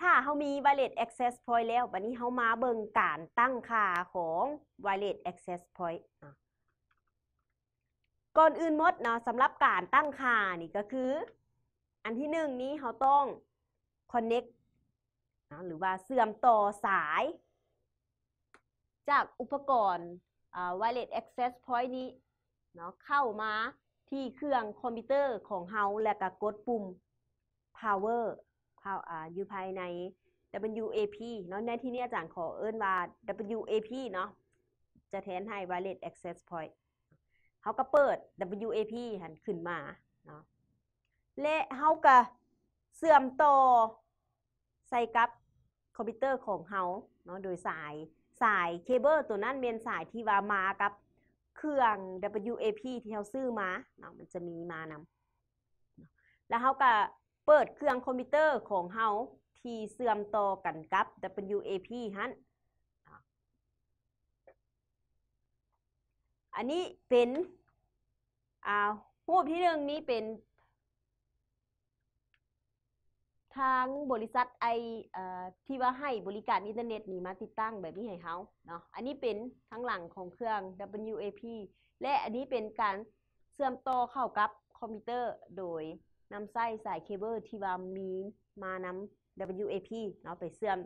ถ้าเขามี Wallet Access Point แล้ววันนี้เขามาเบิ่งการตั้งค่าของ Wallet Access Point เนาะก่อนอื่นมดเนาะสำหรับการตั้งค่านี่ก็คือ อันที่หนึ่งนี้เขาต้อง connect นะหรือว่าเสื่อมต่อสาย จากอุปกรณ์ wireless access point นี้เนาะเข้ามาที่เครื่องคอมพิวเตอร์ของเฮาและก็กดปุ่ม power อยู่ภายใน WAP เนาะในที่นี้อาจารย์ขอเอิ้นว่า WAP เนาะจะแทนให้ wireless access point เขาก็เปิด WAP หันขึ้นมาเนาะและเขาก็เสื่อมต่อใส่กับคอมพิวเตอร์ของเขาเนาะโดยสาย สายเคเบิลตัวนั้นเป็นสายที่ว่ามากับเครื่อง WAP ที่เขาซื้อมาเนาะมันจะมีมานำ แล้วเขาก็เปิดเครื่องคอมพิวเตอร์ของเขาที่เสื่อมต่อกันกับ WAP ฮันอันนี้เป็น อ่ารูปที่หนึ่งนี้เป็นทางบริษัทไออที่ว่าให้บริการ อินเทอร์เน็ตนี่มาติดตั้งแบบนี้ให้เขาเนาะอันนี้เป็นทั้งหลังของเครื่อง WAP และอันนี้เป็นการเชื่อมต่อเข้ากับคอมพิวเตอร์โดยนำไส้สายเคเบิลที่ว่ามีมานำ WAP เนาะไปเชื่อม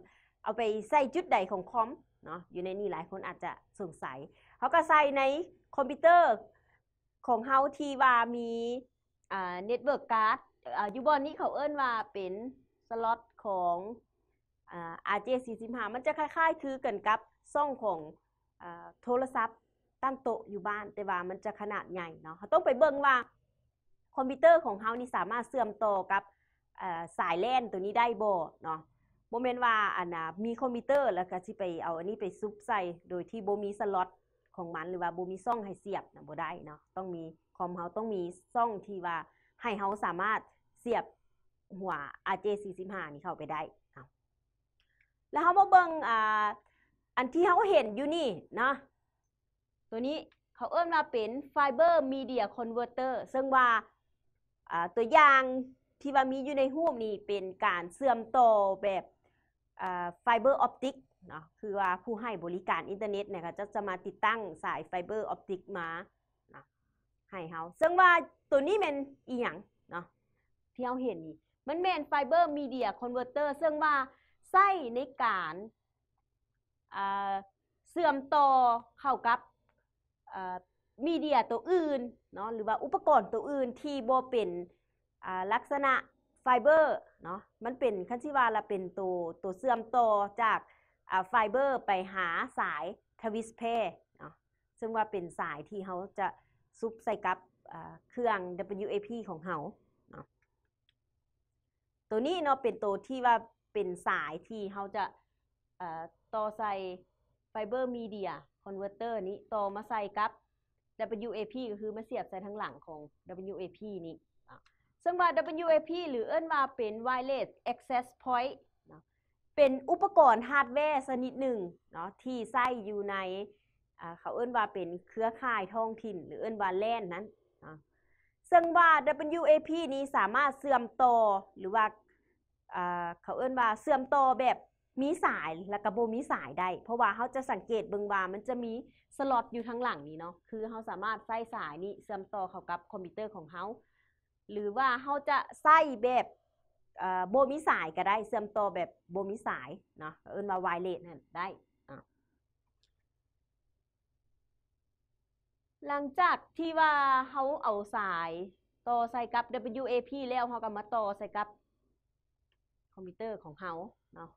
เอาไปใส่จุดใดของคอมเนาะอยู่ในนี่หลายคนอาจจะสงสัยเขาก็ใส่ในคอมพิวเตอร์ของเฮาทีว่ามีเน็ตเวิร์กการ์ดยูบอนนี้เขาเอิ้นว่าเป็นสล็อตของอาร์เจสี่สิบห้ามันจะคล้าย ๆ คือกันกับซ่องของโทรศัพท์ตั้งโต๊ะอยู่บ้านแต่ว่ามันจะขนาดใหญ่เนาะเขาต้องไปเบิ่งว่า คอมพิวเตอร์ของเฮานี่สามารถเสื่อมต่อกับสายแลนตัวนี้ได้บ่เนาะโมเมนต์ว่าอันนะมีคอมพิวเตอร์แล้วก็ที่ไปเอาอันนี้ไปซุปใส่ โดยที่โบมีสล็อตของมันหรือว่าบูมีซ่องให้เสียบนะบ่ได้เนาะต้องมีคอมเฮาต้องมีซ่องที่ว่าให้เฮาสามารถเสียบหัว RJ45 นี่เข้าไปได้ แล้วเฮามาเบิ่งอ่าอันที่เฮาเห็นอยู่นี่นะตัวนี้เขาเอื้อมมาเป็นไฟเบอร์มีเดียคอนเวอร์เตอร์ซึ่งว่าตัวอย่างที่ว่ามีอยู่ในหูปนี่เป็นการเสื่อมต่อแบบไฟเบอร์ออปติกเนาะคือว่าผู้ให้บริการอินเทอร์เน็ตเนี่ยค่ะจะจะมาติดตั้งสายไฟเบอร์ออปติกมาเนาะให้เขาซึ่งว่าตัวนี้เป็นอีหยังเนาะที่เราเห็นนี่ มันเป็นไฟเบอร์มีเดียคอนเวอร์เตอร์ ซึ่งว่าไส้ในการเสื่อมต่อเข้ากับมีเดียตัวอื่นเนาะ หรือว่าอุปกรณ์ตัวอื่นที่บ่เป็นลักษณะไฟเบอร์ เนาะ มันเป็นคันีิว่าละเป็นตัวตัวเสื่อมต่อจากไฟเบอร์ไปหาสายทวิสเพย์ซึ่งว่าเป็นสายที่เขาจะซุปใส่กับเครื่อง WAP ของเขา ตัวนี้เนาะเป็นตัวที่ว่าเป็นสายที่เขาจะต่อใส่ไฟเบอร์มีเดียคอนเวอร์เตอร์นี้ต่อมาใส่กับ WAP ก็คือมาเสียบใส่ทั้งหลังของ WAP นี้ซึ่งว่า WAP หรือเอิ้นว่าเป็น Wireless Access Point เป็นอุปกรณ์ฮาร์ดแวร์ชนิดหนึ่งเนาะที่ใส่อยู่ในเขาเอิ้นว่าเป็นเครือข่ายท้องถิ่นหรือเอิ้นว่าแลนนั้นซึ่งว่า WAP นี้สามารถเสื่อมต่อหรือว่าเขาเอิ้นว่าเสื่อมต่อแบบมีสายและกระโบมีสายได้เพราะว่าเขาจะสังเกตเบิงว่า มันจะมีสล็อตอยู่ทางหลังนี้เนาะคือเขาสามารถใส่สายนี้เสื่อมต่อเข้ากับคอมพิวเตอร์ของเขาหรือว่าเขาจะใส่แบบโบมิสายก็ได้ เสื่อมต่อแบบโบมิสายเนาะเอิ้นว่าไวเลสนั่นได้หลังจากที่ว่าเขาเอาสายต่อใส่กับ WAP แล้วเขาก็มาต่อใส่กับ คอมพิวเตอร์ของเขาเนาะ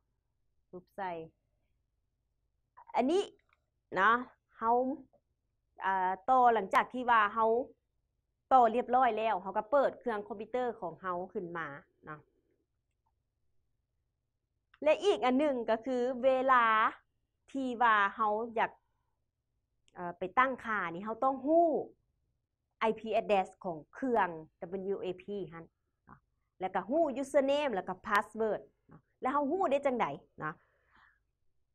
ปุ๊บใส่ อันนี้เนาะเขาต่อหลังจากที่ว่าเขาต่อเรียบร้อยแล้ว เขาก็เปิดเครื่องคอมพิวเตอร์ของเขาขึ้นมาเนาะและอีกอันหนึ่งก็คือเวลาที่ว่าเขาอยากไปตั้งค่านี่เขาต้องหู้ IP address ของเครื่อง WAP ฮันแล้วก็หู้ username แล้วก็ password แล้วเขาหู้ได้จังไดนะ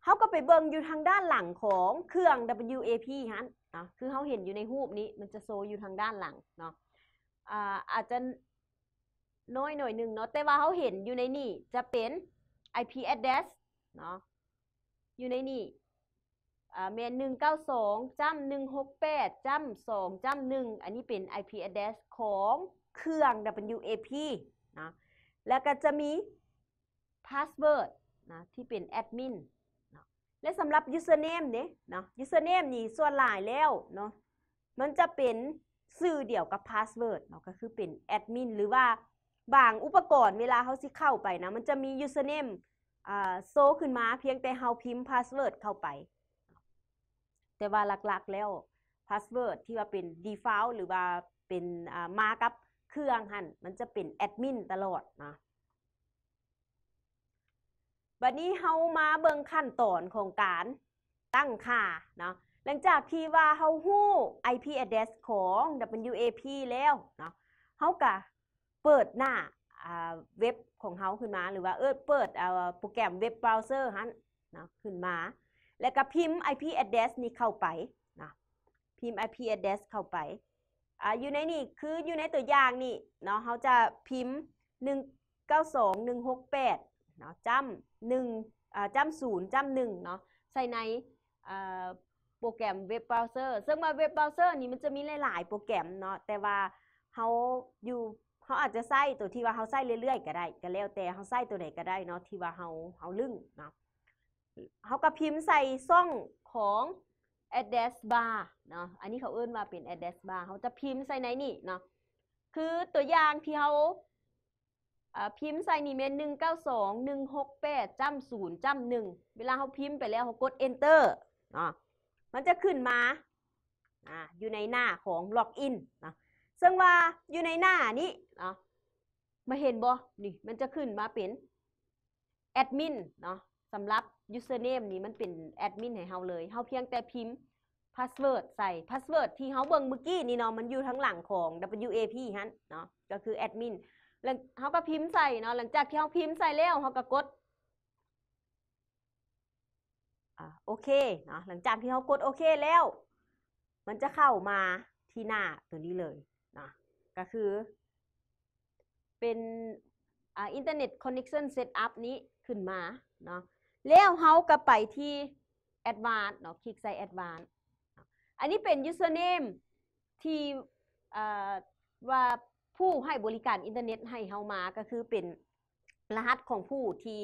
เขาก็ไปเบิ่งอยู่ทางด้านหลังของเครื่อง WAP ฮันนะคือเขาเห็นอยู่ในหูปนี้ มันจะโซอยู่ทางด้านหลังเนาะอาจจะน้อยหน่อยหนึ่งเนาะแต่ว่าเขาเห็นอยู่ในนี่จะเป็น IP address เนาะอยู่ในนี่เมนหนึ่งเก้าสองจำหนึ่งหกแปดจำสองจำหนึ่ง อันนี้เป็น IP address ของเครื่อง WAP นะแล้วก็จะมี password นะที่เป็น admin นะและสำหรับ username เนี่ยนะ username นี่ส่วนหลายแล้ว เนาะมันจะเป็นสื่อเดียวกับ password เนาะก็คือเป็น admin หรือว่าบางอุปกรณ์เวลาเขาสิเข้าไปนะมันจะมี username อ่าโซขึ้นมาเพียงแต่เขาพิมพ์ password เข้าไป แต่ว่าหลักๆแล้ว password ที่ว่าเป็น default หรือว่าเป็นอ่ามากับเครื่องหัน มันจะเป็นแอดมินตลอดนะบัดนี้เฮามาเบิ่งขั้นตอนของการตั้งค่าเนาะหลังจากที่ว่าเฮาฮู้ IP address ของ WAP แล้วเนาะเฮากะเปิดหน้าเว็บของเขาขึ้นมาหรือว่าเออเปิดโปรแกรมเว็บเบราว์เซอร์ฮะนะขึ้นมา แล้วก็พิมพ์ IP address นี้เข้าไปนะพิมพ์ IP address เข้าไปอ่าอยู่ในนี่คืออยู่ในตัวอย่างนี่เนาะเขาจะพิมพ์192168เนาะจ้ำหนึ่งอ่าจำศูนย์จำหนึ่งเนาะใส่ในอ่าโปรแกรมเว็บเบราว์เซอร์ซึ่งว่าเว็บเบราว์เซอร์นี่มันจะมีหลาย ๆ โปรแกรมเนาะแต่ว่าเขาอยู่เขาอาจจะใส่ตัวที่ว่าเขาใส่เรื่อยๆก็ได้ก็แล้วแต่เขาใส่ตัวไหนก็ได้เนาะที่ว่าเขาเขาลึ่งเนาะเขาก็พิมพ์ใส่ซ่องของ address bar เนาะอันนี้เขาเอื้นว่าเป็น address bar เขาจะพิมพ์ใส่ไหนนี่เนาะคือตัวอย่างที่เขาพิมพ์ใส่นี่เมนหนึ่งเก้าสองหนึ่งหกแปดจ้ำศูนย์จ้ำหนึ่งเวลาเขาพิมพ์ไปแล้วเขากด enter เนาะมันจะขึ้นมาอยู่ในหน้าของ login นะซึ่งว่าอยู่ในหน้านี้เนาะมาเห็นบ่นี่ มันจะขึ้นมาเป็นแอดมินเนาะสำหรับ username นี่มันเป็นแอดมินให้เฮาเลยเฮาเพียงแต่พิมพ์ password ใส่ password ที่เฮาเบิ่งเมื่อกี้นี่เนาะมันอยู่ทั้งหลังของ WAP ฮะเนาะก็คือแอดมินแล้วเฮาก็พิมพ์ใส่เนาะหลังจากที่เฮาพิมพ์ใส่แล้วเฮาก็กดอโอเคเนาะหลังจากที่เฮากดโอเคแล้ว มันจะเข้ามาที่หน้าตัวนี้เลยก็คือเป็นอินเทอร์เน็ตคอนเน็กชันเซตอัพนี้ขึ้นมาเนาะแล้วเฮาก็ไปที่ Advanced เนาะคลิกใส่ Advanced อันนี้เป็น username ที่ว่าผู้ให้บริการอินเทอร์เน็ต ให้เฮามาก็คือเป็นรหัสของผู้ที่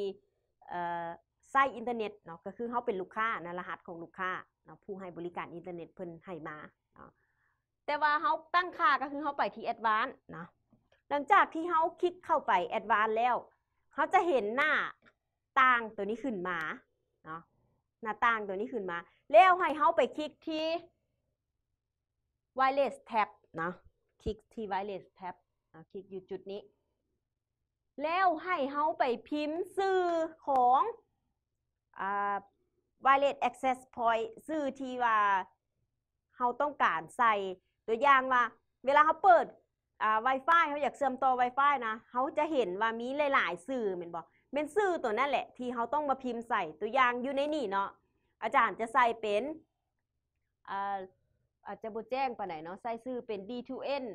ใส่อินเทอร์เน็ตเนาะก็คือเขาเป็นลูกค้านะรหัสของลูกค้าเนาะผู้ให้บริการอินเทอร์เน็ตเพิ่นให้มาเนาะแต่ว่าเขาตั้งค่าก็คือเขาไปที่แอดวาน e d นะหลังจากที่เขาคลิกเข้าไปแอดวาน e d แล้ว เขาจะเห็นหน้าต่างตัวนี้ขึ้นมาเนาะหน้าต่างตัวนี้ขึ้นมา แล้วให้เขาไปคลิกที่ Wireless Tab นะ คลิกที่ Wireless Tab คลิกอยู่จุดนี้ แล้วให้เขาไปพิมพ์ชื่อของอ่า Wireless Access Point ชื่อที่ว่าเขาต้องการใส่ตัวอย่างว่าเวลาเขาเปิดอ่า Wi-Fi เขาอยากเชื่อมต่อ Wi-Fi นะเขาจะเห็นว่ามีหลายๆสื่อเหมือนบอกเป็นสื่อตัวนั่นแหละ ที่เขาต้องมาพิมพ์ใส่ตัวอย่างอยู่ในนี่เนาะอาจารย์จะใส่เป็นอ่าอาจจะบแจ้งไปไหนเนาะใส่สื่อเป็น D2N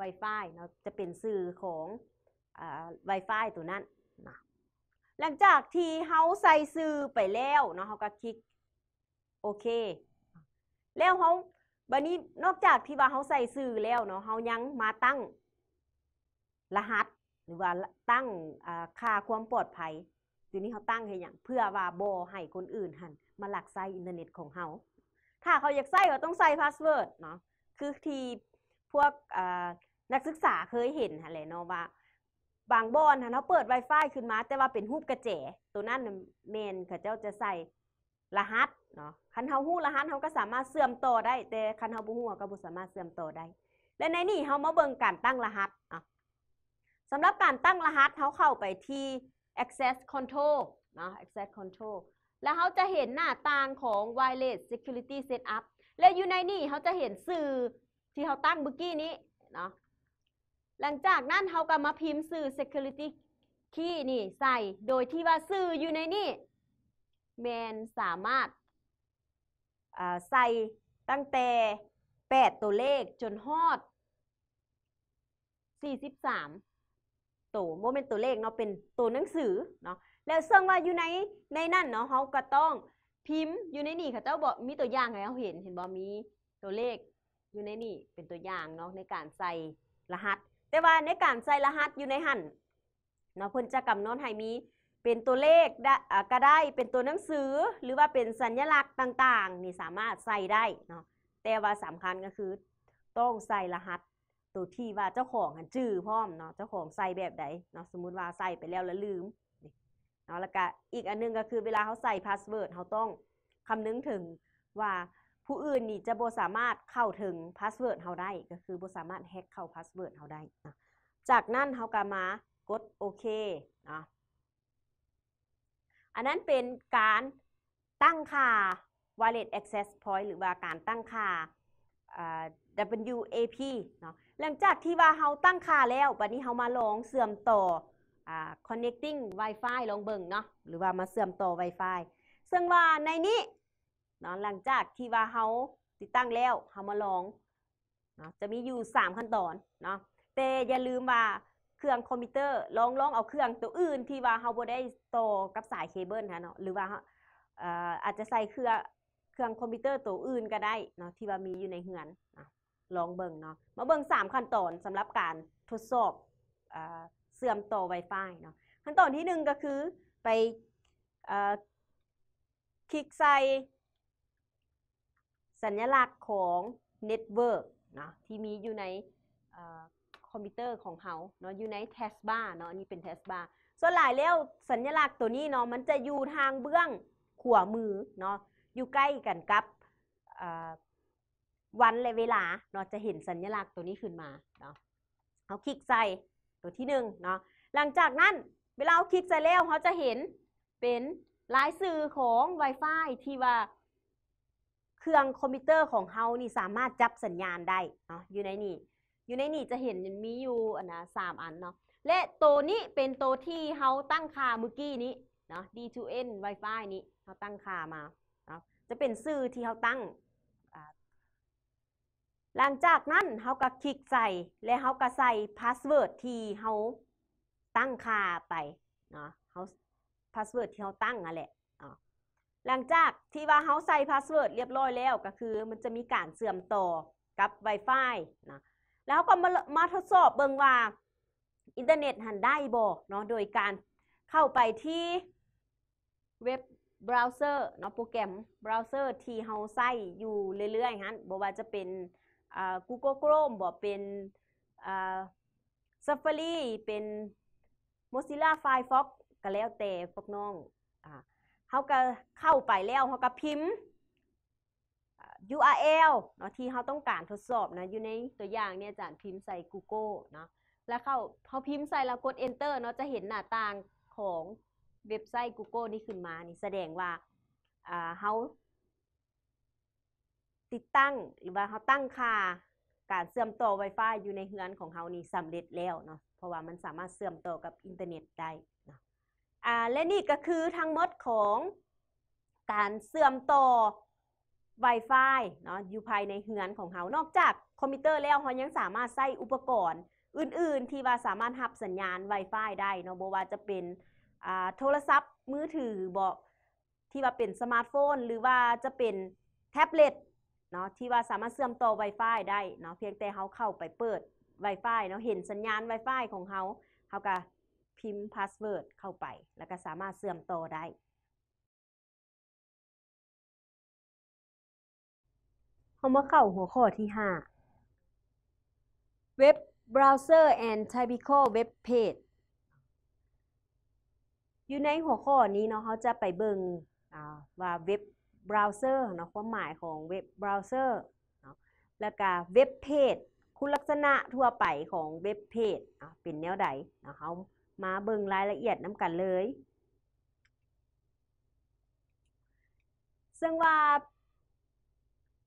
Wi-Fi เนาะจะเป็นสื่อของอ่า Wi-Fi ตัวนั้นนะหลังจากที่เขาใส่สื่อไปแล้วเนาะเขาก็คลิก โอเค แล้วเขาบัดนี้นอกจากที่ว่าเขาใส่สื่อแล้วเนาะเขายังมาตั้งรหัส หรือว่าตั้งค่าความปลอดภัยอยู่นี้เขาตั้งให้อย่างเพื่อว่าโบให้คนอื่นหันมาหลักไซอินเทอร์เน็ตของเขา ถ้าเขาอยากใส่ก็ต้องใส่พาสเวิร์ดเนาะ คือที่พวกนักศึกษาเคยเห็นอะไรเนาะว่า บางบอนะเขาเปิด Wi-Fi ขึ้นมา แต่ว่าเป็นหูกระแจ ตัวนั้นเมนเขาเจ้าจะใส่รหัสเนาะ คันเฮาฮู้รหัสเฮาก็สามารถเสื่อมต่อได้ แต่คันเฮาบ่ฮู้ก็บ่สามารถเสื่อมต่อได้ และในนี้เฮามาเบิ่งการตั้งรหัสอ่ะสำหรับการตั้งรหัสเฮาเข้าไปที่ access control เนาะ access control แล้วเขาจะเห็นหน้าต่างของ wireless security setup และอยู่ในนี่เขาจะเห็นสื่อที่เขาตั้งเมื่อกี้นี้ เนาะ หลังจากนั้นเขาก็มาพิมพ์สื่อ security key นี่ใส่ โดยที่ว่าสื่ออยู่ในนี่แมนสามารถใส่ตั้งแต่8ตัวเลขจนฮอด43ตัวโมเมนต์ตัวเลขเนาะเป็นตัวหนังสือเนาะแล้วเซิงว่าอยู่ในในนั่นเนาะเขาก็ต้องพิมพ์อยู่ในนี่ค่ะเจ้าบอกมีตัวอย่างให้เขาเห็นเห็นบอกมีตัวเลข อยู่ในนี่เป็นตัวอย่างเนาะในการใส่รหัส แต่ว่าในการใส่รหัสอยู่ในหันเนาะเพิ่นจะกำหนดให้มีเป็นตัวเลขก็ได้เป็นตัวหนังสือหรือว่าเป็นสัญลักษณ์ต่างๆ นี่สามารถใส่ได้เนาะแต่ว่าสำคัญก็คือต้องใส่รหัส ตัวที่ว่าเจ้าของันจื้อพร้อมเนาะเจ้าของใส่แบบใดเนาะสมมติว่าใส่ไปแล้วแล้วลืมเนาะแล้วก็อีกอันนึงก็คือเวลาเขาใส่พาสเวิร์ดเขาต้องคำนึงถึงว่าผู้อื่นนี่จะโบสามารถเข้าถึงพาสเวิร์ดเขาได้ ก็คือโบสามารถแฮ็กเข้าพาสเวิร์ดเขาได้นะจากนั้นเขาก็มากดโอเคเนาะอันนั้นเป็นการตั้งค่า Wallet Access Point หรือว่าการตั้งค่า WAP เนาะ หลังจากที่ว่าเราตั้งค่าแล้ววันนี้เรามาลองเสื่อมต่อ connecting Wi-Fi ลองเบิ่งเนาะ หรือว่ามาเสื่อมต่อ Wi-Fi ซึ่งว่าในนี้ เนาะ หลังจากที่ว่าเราติดตั้งแล้วเรามาลอง เนาะ จะมีอยู่ 3 ขั้นตอน เนาะ แต่อย่าลืมว่าเครื่องคอมพิวเตอร์ลองลองเอาเครื่องตัวอื่นที่ว่าเฮาบ่ได้ต่อกับสายเคเบิลฮะเนาะหรือว่าอาจจะใส่เครื่องเครื่องคอมพิวเตอร์ตัวอื่นก็ได้เนาะที่ว่ามีอยู่ในเฮือนลองเบิ่งเนาะมาเบิ่ง3ขั้นตอนสำหรับการทดสอบเสื่อมต่อ Wi-Fi เนาะขั้นตอนที่ 1 ก็คือไปคลิกใส่ สัญลักษณ์ของเน็ตเวิร์กเนาะที่มีอยู่ในคอมพิวเตอร์ของเขาเนาะอยู่ในแทสบาร์เนาะนี่เป็นแทสบาร์ ส่วนหลายแล้วสัญลักษณ์ตัวนี้เนาะมันจะอยู่ทางเบื้องขวามือเนาะอยู่ใกล้กันกับวันและเวลาเนาะจะเห็นสัญลักษณ์ตัวนี้ขึ้นมาเนาะเขาคลิกใส่ ตัวที่หนึ่งเนาะหลังจากนั้น เวลาเาคลิกใส่แล้วเขาจะเห็นเป็นลายสื่อของ Wi-Fi ที่ว่าเครื่องคอมพิวเตอร์ของเฮานี่สามารถจับสัญญาณได้เนาะอยู่ในนี่อยู่ในนี่จะเห็นมีอยู่อันนะสามอันเนาะและตัวนี้เป็นตัวที่เขาตั้งค่าเมื่อกี้นี้เนาะ D2N Wi-Fi นี้เขาตั้งค่ามาเนาะจะเป็นซื่อที่เขาตั้งหลังจากนั้นเขาก็คลิกใส่ และเขาก็ใส่พาสเวิร์ดที่เขาตั้งค่าไปเนาะเขาพาสเวิร์ดที่เขาตั้งนั่นแหละหลังจากที่ว่าเขาใส่พาสเวิร์ดเรียบร้อยแล้ว ก็คือ มันจะมีการเสื่อมต่อกับ Wi-Fi นะแล้วก็มามาทดสอบเบิ่งว่า อินเทอร์เน็ตหันได้บอกเนาะโดยการเข้าไปที่เว็บเบราว์เซอร์เนาะโปรแกรมเบราว์เซอร์ที่เฮาใช้อยู่เรื่อยๆฮะบ่ว่าจะเป็นอ่า Google Chrome บ่เป็นอ่า Safari เป็น Mozilla Firefox ก็แล้วแต่พวกน้องอ่าเฮาก็เข้าไปแล้วเฮาก็พิมพ์ URL เนาะที่เขาต้องการทดสอบนะอยู่ในตัวอย่างเนี่ยจารย์พิมพ์ใส่ Google เนาะแล้วเขาาพอพิมพ์ใส่แล้วกด Enter เนาะจะเห็นหน้าต่างของเว็บไซต์ Google นี่ขึ้นมานี่แสดงว่าเขาติดตั้ง หรือว่าเขาตั้งค่า การเชื่อมต่อ Wi-Fi อยู่ในเฮือนของเขานี่สำเร็จแล้วเนาะเพราะว่ามันสามารถเชื่อมต่อกับอินเทอร์เน็ตได้นะและนี่ก็คือทั้งหมดของการเชื่อมต่อไวไฟเนาะอยู่ภายในเฮือนของเขานอกจากคอมพิวเตอร์แล้วเขายังสามารถใส่อุปกรณ์ อื่นๆ ที่ว่าสามารถหับสัญญาณไวไฟได้เนาะบว่าจะเป็นโทรศัพท์มือถือบอกที่ว่าเป็นสมาร์ทโฟนหรือว่าจะเป็นแท็บเล็ตเนาะที่ว่าสามารถเชื่อมต่อ Wi-Fi ได้เนาะเพียงแต่เขาเข้าไปเปิด Wi-Fi เนาะเห็นสัญญาณ Wi-Fi ของเขา เขาก็พิมพ์พาสเวิร์ดเข้าไป แล้วก็สามารถเชื่อมต่อได้เขามาเข้าหัวข้อที่5 Web เซอร์แอนด์ t y ปิคอลเว็บเพจอยู่ในหัวข้อนี้เนาะเขาจะไปเบิงว่าเว็บเบราว์เซอร์เนาะความหมายของเว็บเบราว์เซอร์เนาะแล้วก็เว็บเพจคุณลักษณะทั่วไปของเว็บเพจเป็นแนวใดเนาะเขามาเบิ่งรายละเอียดน้ำกันเลยซึ่งว่า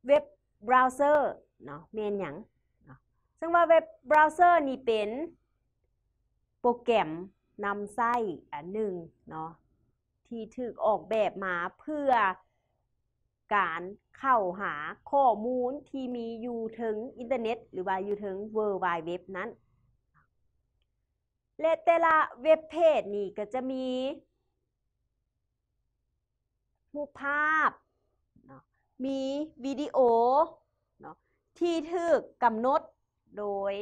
เว็บเบราว์เซอร์เนาะเมนอย่างเนาะซึ่งว่าเว็บเบราว์เซอร์นี่เป็นโปรแกรมนำไส้อันหนึ่งเนาะที่ถูกออกแบบมาเพื่อการเข้าหาข้อมูลที่มีอยู่ถึงอินเทอร์เน็ต หรือว่าอยู่ถึงเวอร์ไวเว็บนั้น และแต่ละเว็บเพจนี่ก็จะมี รูปภาพมีวิดีโอเนาะที่ถูกกำหนดโดย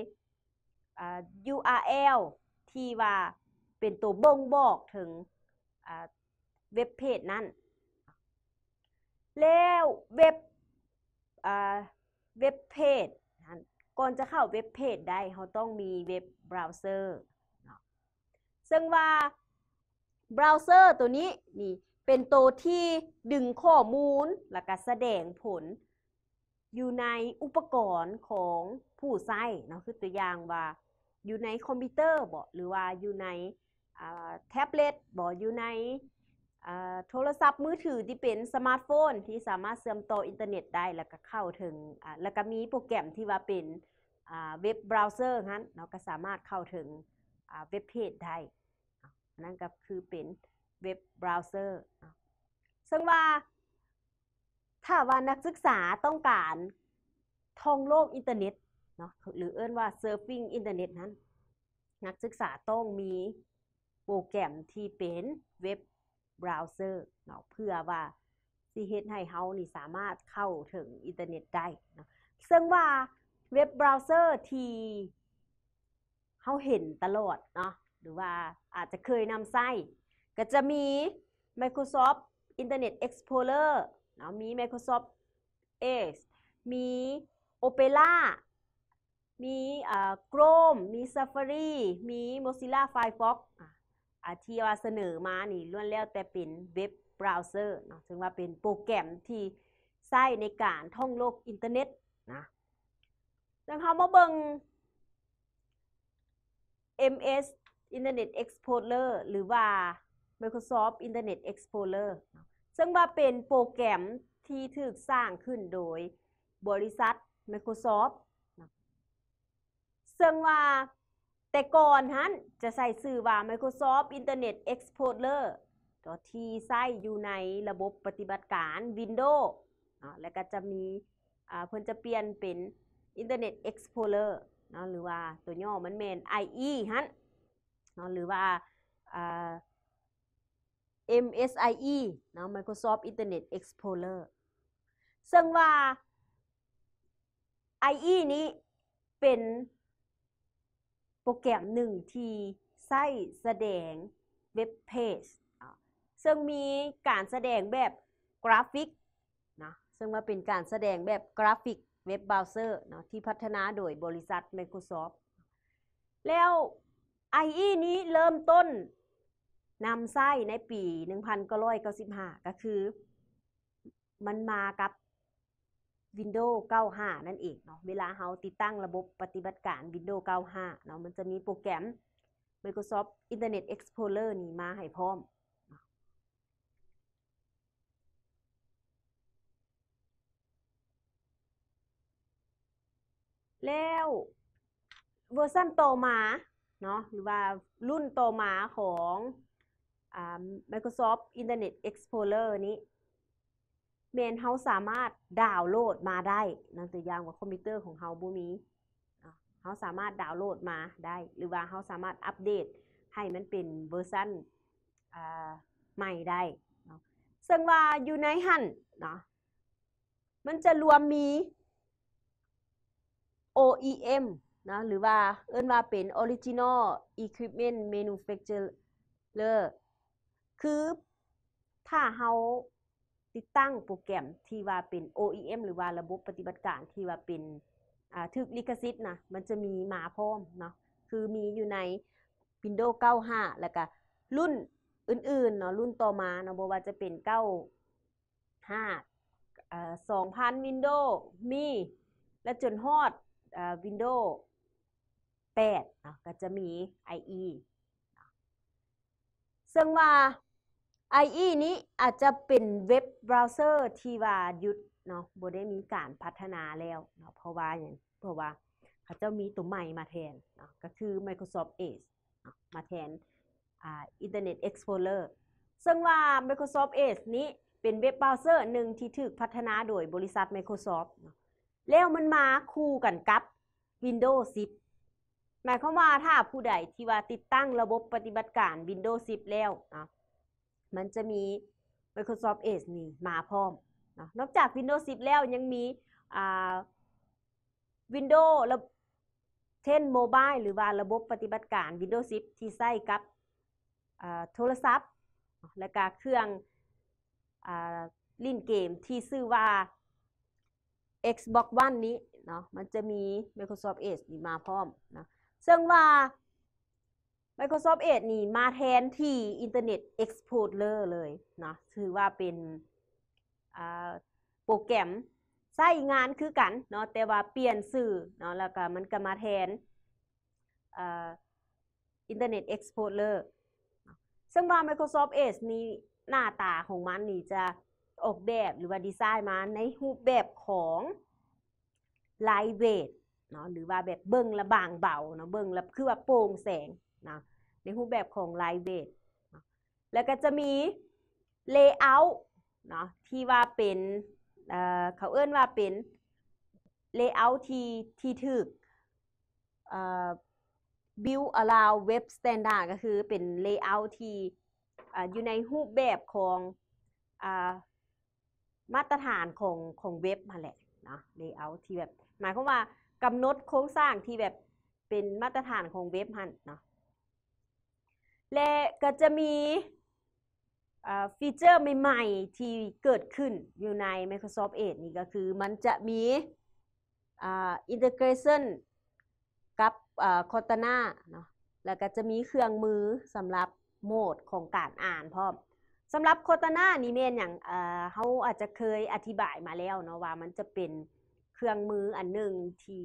URL ที่ว่าเป็นตัวบ่งบอกถึงเว็บเพจนั้น แล้วเว็บเว็บเพจก่อนจะเข้าเว็บเพจได้เขาต้องมีเว็บเบราว์เซอร์ ซึ่งว่าเบราว์เซอร์ตัวนี้นี่เป็นโตที่ดึงข้อมูลและก็แสดงผลอยู่ในอุปกรณ์ของผู้ใช้เนาะคือตัวอย่างว่าอยู่ในคอมพิวเตอร์บ่หรือว่าอยู่ในแท็บเล็ตบ่อยู่ในโทรศัพท์มือถือที่เป็นสมาร์ทโฟน ที่สามารถเชื่อมต่ออินเทอร์เน็ตได้ แล้วก็เข้าถึงแล้วก็มีโปรแกรมที่ว่าเป็นเว็บเบราว์เซอร์นั้นเราก็สามารถเข้าถึงเว็บเพจได้นั่นก็คือเป็นเว็บเบราว์เซอร์ซึ่งว่า ถ้าว่านักศึกษาต้องการท่องโลกอินเทอร์เน็ตเนาะหรือเอื้นว่าเซิร์ฟฟิงอินเทอร์เน็ตนั้นนักศึกษาต้องมีโปรแกรมที่เป็นเว็บเบราว์เซอร์เนาะเพื่อว่าสิเฮ็ดให้เฮานี่สามารถเข้าถึงอินเทอร์เน็ตได้เนาะซึ่งว่าเว็บเบราว์เซอร์ที่เฮาเห็นตลอดเนาะหรือว่าอาจจะเคยนำไส้ก็จะมี Microsoft Internet Explorer เนาะมี Microsoft Edge มี Opera มีอ่า Chrome มี Safari มี Mozilla Firefox อ่าที่ว่าเสนอมานี่ล้วนแล้วแต่เป็นเว็บเบราว์เซอร์เนาะถึงว่าเป็นโปรแกรมที่ใช้ในการท่องโลกอินเทอร์เน็ตนะ ดังเขามาเบิง MS Internet Explorer หรือว่า Microsoft Internet Explorer ซึ่งว่าเป็นโปรแกรมที่ถูกสร้างขึ้นโดยบริษัท Microsoft ซึ่งว่าแต่ก่อนฮั้นจะใส่สื่อว่า Microsoft Internet Explorer ก็ที่ใส่อยู่ในระบบปฏิบัติการ Windows แล้วก็จะมีเพิ่นจะเปลี่ยนเป็น Internet Explorer เนาะหรือว่าตัวย่อมันเมน IE ฮั้นเนาะหรือว่า MSIE เนาะ Microsoft Internet Explorer ซึ่งว่า IE นี้เป็นโปรแกรมหนึ่งที่ใช้แสดงเว็บเพจซึ่งมีการแสดงแบบกราฟิกนะซึ่งว่าเป็นการแสดงแบบกราฟิกเว็บเบราว์เซอร์เนาะที่พัฒนาโดยบริษัท Microsoft แล้ว IE นี้เริ่มต้นนำไส้ในปี1995 ก็คือมันมากับ Windows 95 นั่นเองเนาะ เวลาเราติดตั้งระบบปฏิบัติการ Windows 95เนาะ มันจะมีโปรแกรม Microsoft Internet Explorer นี่มาให้พร้อม แล้ว เวอร์ชันโตมาเนาะ หรือว่ารุ่นโตมาของ Microsoft Internet Explorer นี้ เมนเฮาสามารถดาวน์โหลดมาได้ นั่นตัวอย่างว่า คอมพิวเตอร์ของเฮาบูมีเฮาสามารถดาวน์โหลดมาได้ หรือว่าเฮาสามารถอัปเดตให้มันเป็นเวอร์ชันใหม่ได้ ซึ่งว่า อยู่ในหันเนาะมันจะรวมมี OEM นะ หรือว่าเอิ้นว่า เป็น Original Equipment Manufacturer คือถ้าเราติดตั้งโปรแกรมที่ว่าเป็น OEM หรือว่าระบบปฏิบัติการที่ว่าเป็นถึกลิขสิทธิ์นะมันจะมีมาพร้อมเนาะคือมีอยู่ใน Windows 95 แล้วก็ รุ่นอื่นๆเนาะรุ่นต่อมาเนาะบ่ว่าจะเป็น 95เอ่อ2000 Windows มี และจนฮอดเอ่อ Windows 8เนาะก็จะมี IE ซึ่งว่า IE นี้อาจจะเป็นเว็บเบราว์เซอร์ที่ว่ายุดเนาะบได้มีการพัฒนาแล้วเนาะเพราะว่าอย่างเพราะว่าเขาจะมีตัวใหม่มาแทนเนาะก็คือ Microsoft Edge มาแทนอ่า Internet Explorer ซึ่งว่า Microsoft Edge นี้เป็นเว็บเบราว์เซอร์หนึ่งที่ถูกพัฒนาโดยบริษัท Microsoft แล้วมันมาคู่กันกับ Windows 10 หมายความว่าถ้าผู้ใดที่ว่าติดตั้งระบบปฏิบัติการ Windows 10 แล้วนะมันจะมี Microsoft Edge นี่มาพร้อม นอกจาก Windows 10 แล้วยังมี Windows ระเช่น Mobile หรือว่าระบบปฏิบัติการ Windows 10 ที่ใช้กับโทรศัพท์ และก็เครื่องลิ่นเกมที่ชื่อว่า Xbox One นี้เนาะมันจะมี Microsoft Edge มาพร้อมนะซึ่งว่า Microsoft Edge นี่มาแทนที่ Internet Explorer เลยนะถือว่าเป็นโปรแกรมใส้งานคือกันเนาะแต่ว่าเปลี่ยนสื่อเนาะแล้วก็มันก็มาแทนอินเทอร์เน็ตเอ็กซ์พโพเลอร์ซึ่งว่า Microsoft Edge นี้หน้าตาของมันนี่จะออกแบบหรือว่าดีไซน์มาในรูปแบบของไลท์เวทเนาะหรือว่าแบบเบิ้งละบางเบาเนาะเบิ้งละคือว่าโปร่งแสงนะในรูปแบบของไลเวทแล้วก็จะมีเลเยอร์เนาะที่ว่าเป็นเขาเอื้นว่าเป็นเลเยอร์ที่ที่ถืก build allow web standard ก็คือเป็นเลเยอ t ที่อยู่ในรูปแบบของมาตรฐานของของเว็บมาแหละเนาะเลเยอ t ที่แบบหมายความว่ากำหนดโครงสร้างที่แบบเป็นมาตรฐานของเว็บหันเนาะและก็จะมีฟีเจอร์ใหม่ ๆ ที่เกิดขึ้นอยู่ใน Microsoft Edge นี่ก็คือมันจะมีอินเตอร์เกรชันกับคอตนาเนาะแล้วก็จะมีเครื่องมือสำหรับโหมดของการอ่านพร้อมสำหรับคอตนานี่เมนอย่างเขาอาจจะเคยอธิบายมาแล้วเนาะว่ามันจะเป็นเครื่องมืออันหนึ่งที่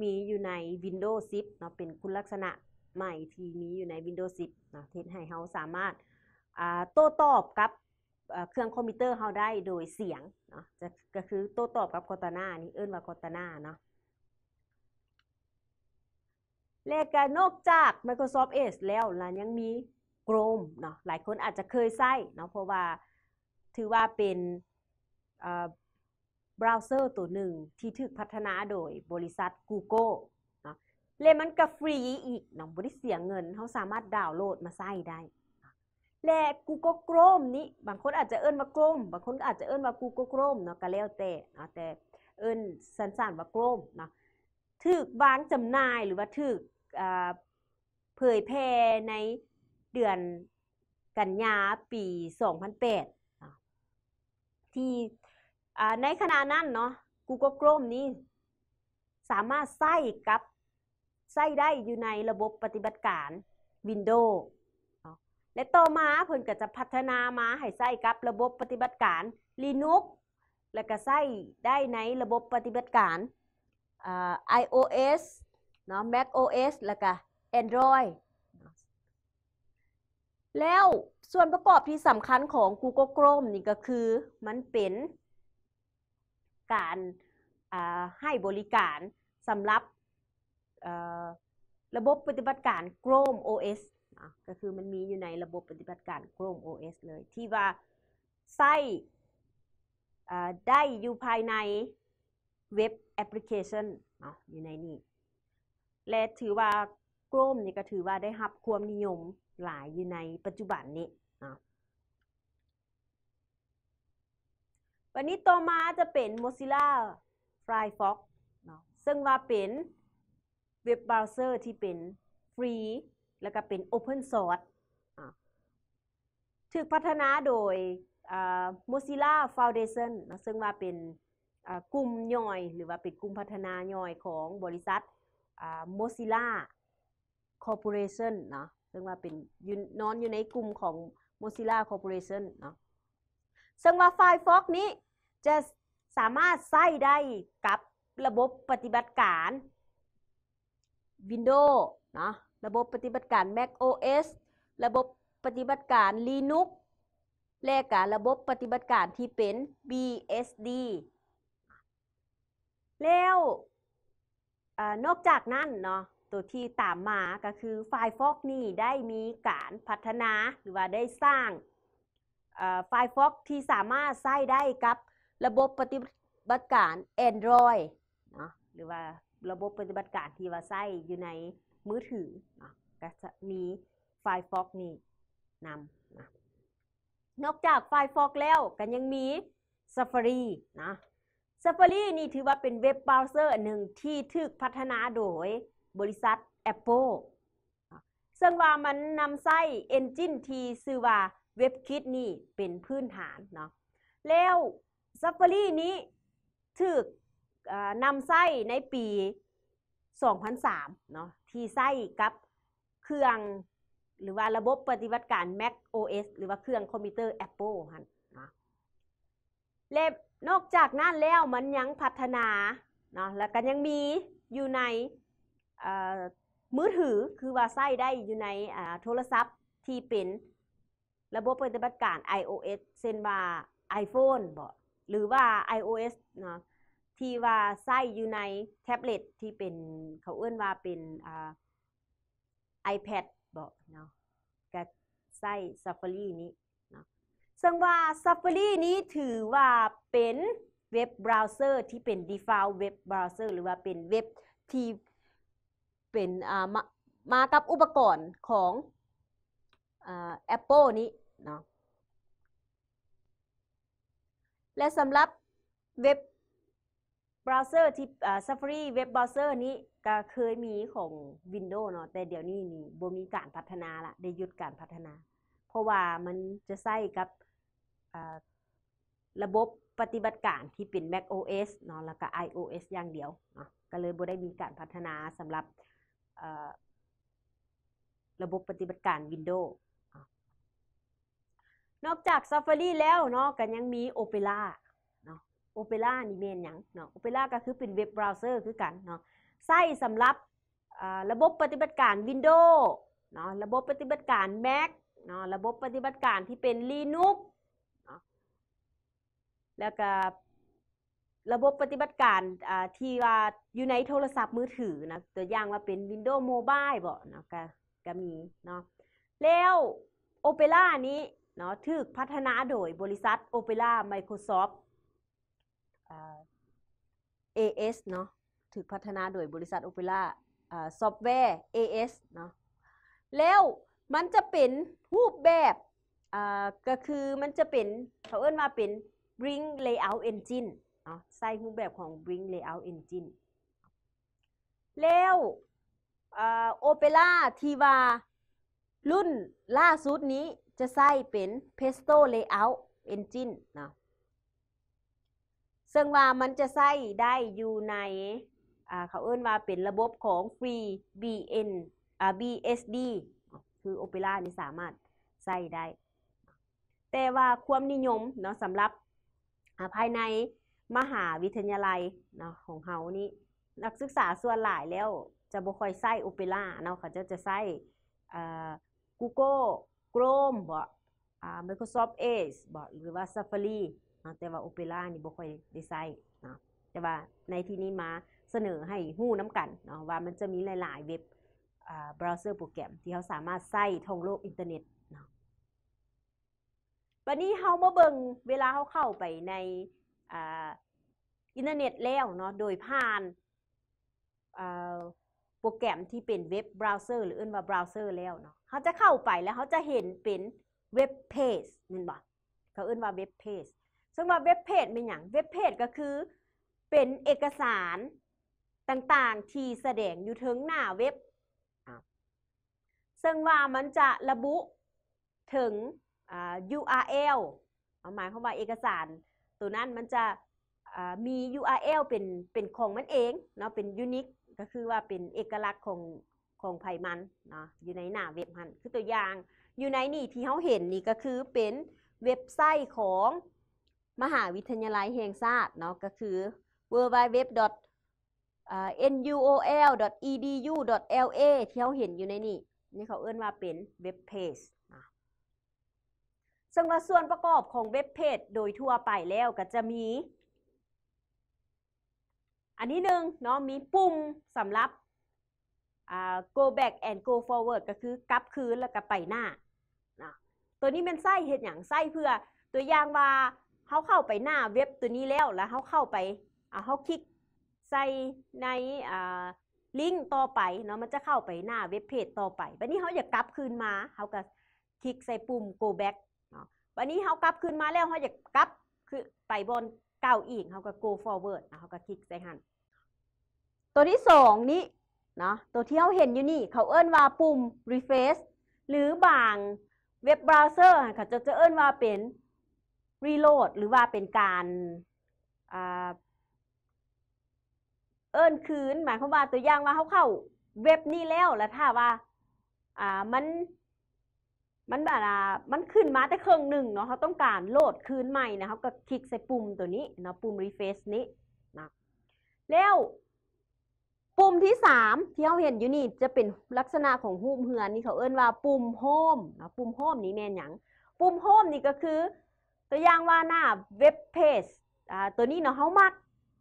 มีอยู่ใน Windows 10เนาะเป็นคุณลักษณะใหม่ที่มีอยู่ใน Windows 10นะเทศให้เราสามารถโต้ตอบกับเครื่องคอมพิวเตอร์เราได้โดยเสียงเนาะจะก็คือโต้ตอบกับคอตาน่านี่เอิ้นว่าคอตาน่าเนาะเลขกนอกจาก Microsoft Edge แล้วล่ะยังมี Chrome เนาะ หลายคนอาจจะเคยใช้เนาะเพราะว่าถือว่าเป็นเบราว์เซอร์ตัวหนึ่งที่ถูกพัฒนาโดยบริษัท Google เลมันก็ฟรีอีกน้องบ่ได้เสียเงิน เขาสามารถดาวน์โหลดมาใส่ได้ และ Google Chrome นี้ บางคนอาจจะเอิ้นว่า Chrome บางคนอาจจะเอิ้นว่า Google Chrome เนาะก็แล้วแต่เนาะแต่เอิ้นสั้นๆว่า Chrome เนาะถูกวางจำหน่ายหรือว่าถูกเผยแพร่ในเดือนกันยาปี 2008ที่ในขณะนั้นเนาะ Google Chrome นี้ สามารถใส่กับใส่ได้อยู่ในระบบปฏิบัติการ Windows และต่อมาเพิ่นก็จะพัฒนามาให้ใส่กับระบบปฏิบัติการ Linux และก็ใส่ได้ในระบบปฏิบัติการ iOS เนาะ macOS และก็ Android แล้วส่วนประกอบที่สำคัญของ Google Chrome นี่ก็คือมันเป็นการให้บริการสำหรับระบบปฏิบัติการ Chrome OS ก็คือมันมีอยู่ในระบบปฏิบัติการ Chrome OS เลยที่ว่าใส่ได้อยู่ภายในเว็บแอปพลิเคชันอยู่ในนี้ และถือว่า Chrome นี่ก็ถือว่าได้รับความนิยม หลายอยู่ในปัจจุบันนี้ วันนี้ต่อมาจะเป็น Mozilla Firefox เนาะซึ่งว่าเป็นเว็บเบราว์เซอร์ที่เป็นฟรีแล้วก็เป็นโอเพนซอร์สถูกพัฒนาโดย Mozilla Foundation ซึ่งว่าเป็นกลุ่มย่อย หรือว่าเป็นกลุ่มพัฒนาย่อยของบริษัท Mozilla Corporation เนาะซึ่งว่าเป็นนอนอยู่ในกลุ่มของ Mozilla Corporation เนาะซึ่งว่า Firefox นี้จะสามารถใส่ได้กับระบบปฏิบัติการ Windows นะระบบปฏิบัติการ Mac OS ระบบปฏิบัติการ Linux และกับระบบปฏิบัติการที่เป็น BSD แล้วอนอกจากนั้นเนาะตัวที่ตามมาก็คือ Firefox นี่ได้มีการพัฒนา หรือว่าได้สร้างไฟฟ f อกที่สามารถใช้ได้กับระบบปฏิบัติการ Android เนาะหรือว่าระบบปฏิบัติการที่ว่าใช้อยู่ในมือถือนะก็จะมีไฟฟอกนี่นำนะนอกจากไฟฟอกแล้วกันยังมี Safari นะ Safari นี่ถือว่าเป็นเว็บเบราว์เซอร์หนึ่งที่ถูกพัฒนาโดยบริษัท Apple ซึ่งว่ามันนำไส้เอนจินที่ชื่อว่าเว็บคิดนี่เป็นพื้นฐานเนาะแล้ว Safari นี้ถูกนำไส้ในปี2003เนาะที่ไส้กับเครื่อง หรือว่าระบบปฏิบัติการ Mac OS หรือว่าเครื่องคอมพิวเตอร์ Apple ฮะนะเล็บนอกจากนั้นแล้วมันยังพัฒนา เนาะ แล้วก็ยังมีอยู่ในมือถือ คือว่าไส้ได้อยู่ในโทรศัพท์ที่เป็นระบบปฏิบัติการ iOS เช่นว่า iPhone บ่หรือว่า iOS เนาะที่ว่าใส่อยู่ในแท็บเล็ตที่เป็นเขาเอื้อนว่าเป็นอ่า iPad บอกเนาะกับใส่ Safari นี้เนาะซึ่งว่า Safari นี้ถือว่าเป็นเว็บเบราว์เซอร์ ที่เป็น default เว็บเบราว์เซอร์หรือว่าเป็นเว็บที่ เป็นอ่ามามากับอุปกรณ์ของอ่า Apple นี้เนาะและสำหรับเว็บราวเซอร์ที่ Safari เว็บเบราว์เซอร์นี้ก็เคยมีของ Windows เนาะแต่เดี๋ยวนี้นี่บ่มีการพัฒนาละได้หยุดการพัฒนาเพราะว่ามันจะใส่กับระบบปฏิบัติการที่เป็น Mac OS เนาะแล้วก็ iOS อย่างเดียวเนาะก็เลยบ่ได้มีการพัฒนาสำหรับระบบปฏิบัติการ Windows นอกจาก Safari แล้วเนาะกันยังมี Opera โอเปร่านี่เมนอย่างเนาะโอเปร่าก็คือเป็นเว็บเบราว์เซอร์คือกัน เนาะไส้สำหรับระบบปฏิบัติการ Windows เนาะ ระบบปฏิบัติการ Mac เนาะ ระบบปฏิบัติการที่เป็น Linux เนาะ แล้วก็ ระบบปฏิบัติการที่ว่าอยู่ในโทรศัพท์มือถือนะ ตัวอย่างว่าเป็น Windows Mobile บ่เนาะ ก็ก็มี เนาะ แล้ว Opera นี้เนาะถูกพัฒนาโดยบริษัท Opera Microsoft AS เนาะถูกพัฒนาโดยบริษัทโอเปร่าซอฟต์แวร์ AS เนาะแล้วมันจะเป็นรูปแบบก็คือมันจะเป็นเขาเอิ้นมาเป็น Bring Layout Engine เนาะใส่รูปแบบของ Bring Layout Engine แล้วโอเปร่าทีวารุ่นล่าสุดนี้จะใส่เป็น Pesto Layout Engine เนาะซึ่งว่ามันจะใส่ได้อยู่ในเขาเอิ้นว่าเป็นระบบของฟรี BN อ BSD คือ Opera นี่สามารถใส่ได้ แต่ว่าความนิยมเนาะสำหรับภายในมหาวิทยาลัยเนาะของเฮานี่ นักศึกษาส่วนหลายแล้วจะบ่ค่อยใส่ Opera เนาะเขาจะจะใส่ Google Chrome บ่ Microsoft Edge บ่หรือว่า Safari นะแต่ว่าโอเปร่านี่บ่ค่อยได้ใช้นะแต่ว่าในที่นี้มาเสนอให้หู้น้ำกันเนาะว่ามันจะมีหลายๆ เว็บเบราว์เซอร์โปรแกรมที่เขาสามารถใส่ทงโลกอินเทอร์เน็ตเนาะวันนี้เขามาเบิ่งเวลาเขาเข้าไปในอินเทอร์เน็ตแล้วเนาะโดยผ่านโปรแกรมที่เป็นเว็บเบราว์เซอร์หรือเอิ่นว่าเบราว์เซอร์แล้วเนาะเขาจะเข้าไปแล้วเขาจะเห็นเป็นเว็บเพจนห่นบ่ เขาเอินว่าเว็บเพจซึ่งว่าเว็บเพจเป็นอย่างเว็บเพจก็คือเป็นเอกสารต่างๆ ที่แสดงอยู่ถึงหน้าเว็บซึ่งว่ามันจะระบุถึง URL หมายความว่าเอกสาร ตัวนั้นมันจะมี URL เป็นเป็นของมันเองเนาะเป็นยูนิคก็คือว่าเป็นเอกลักษณ์ของของไพมันเนาะอยู่ในหน้าเว็บมันคือตัวอย่างอยู่ในนี่ที่เขาเห็นนี่ก็คือเป็นเว็บไซต์ของมหาวิทยาลัยแห่งชาติเนาะก็คือ www.nuol.edu.la ที่เราเห็นอยู่ในนี่นี่เขาเอื้นว่าเป็นเว็บเพจซึ่งว่าส่วนประกอบของเว็บเพจโดยทั่วไปแล้วก็จะมี อันนี้หนึ่งเนาะมีปุ่มสำหรับ go back and go forward ก็คือกลับคืนแล้วก็ไปหน้านะตัวนี้เป็นไส้เหตุอย่างไส้เพื่อ ตัวอย่างว่าเขาเข้าไปหน้าเว็บตัวนี้แล้วแล้วเขาเข้าไปอ่าเขาคลิกใส่ในอ่าลิงก์ต่อไปเนาะมันจะเข้าไปหน้าเว็บเพจต่อไป วันนี้เขาอยากกลับคืนมาเขาก็คลิกใส่ปุ่ม go back เนาะวันนี้เขากลับคืนมาแล้วเขาอยากกลับคือไปบนเก้าอีกเขาก็ go forward เขาก็คลิกใส่หันตัวที่สองนี้ เนาะตัวที่เขาเห็นอยู่นี่ เขาเอิ้นว่าปุ่ม refresh หรือบางเว็บเบราว์เซอร์เขาจะจะเอิ้นว่าเป็นรีโหลดหรือว่าเป็นการเอิ้นคืน หมายความว่าตัวอย่างว่าเขาเข้าเว็บนี้แล้วแล้วถ้าว่า อ่า มันมันแบบ่ามันขึ้นมาแต่เครื่องหนึ่งเนาะเขาต้องการโหลดคืนใหม่นะเขาก็คลิกใส่ปุ่มตัวนี้เนาะปุ่มรีเฟซนี้นะแล้วปุ่มที่สามที่เขาเห็นอยู่นี่จะเป็นลักษณะของหูมเหือนนี่เขาเอิ้นว่า ปุ่มโฮมนะปุ่มโฮมนี่แม่นหยังปุ่มโฮมนี่ก็คือตัวอย่างว่าหน้าเว็บเพจอ่าตัวนี้เนาะเขามัก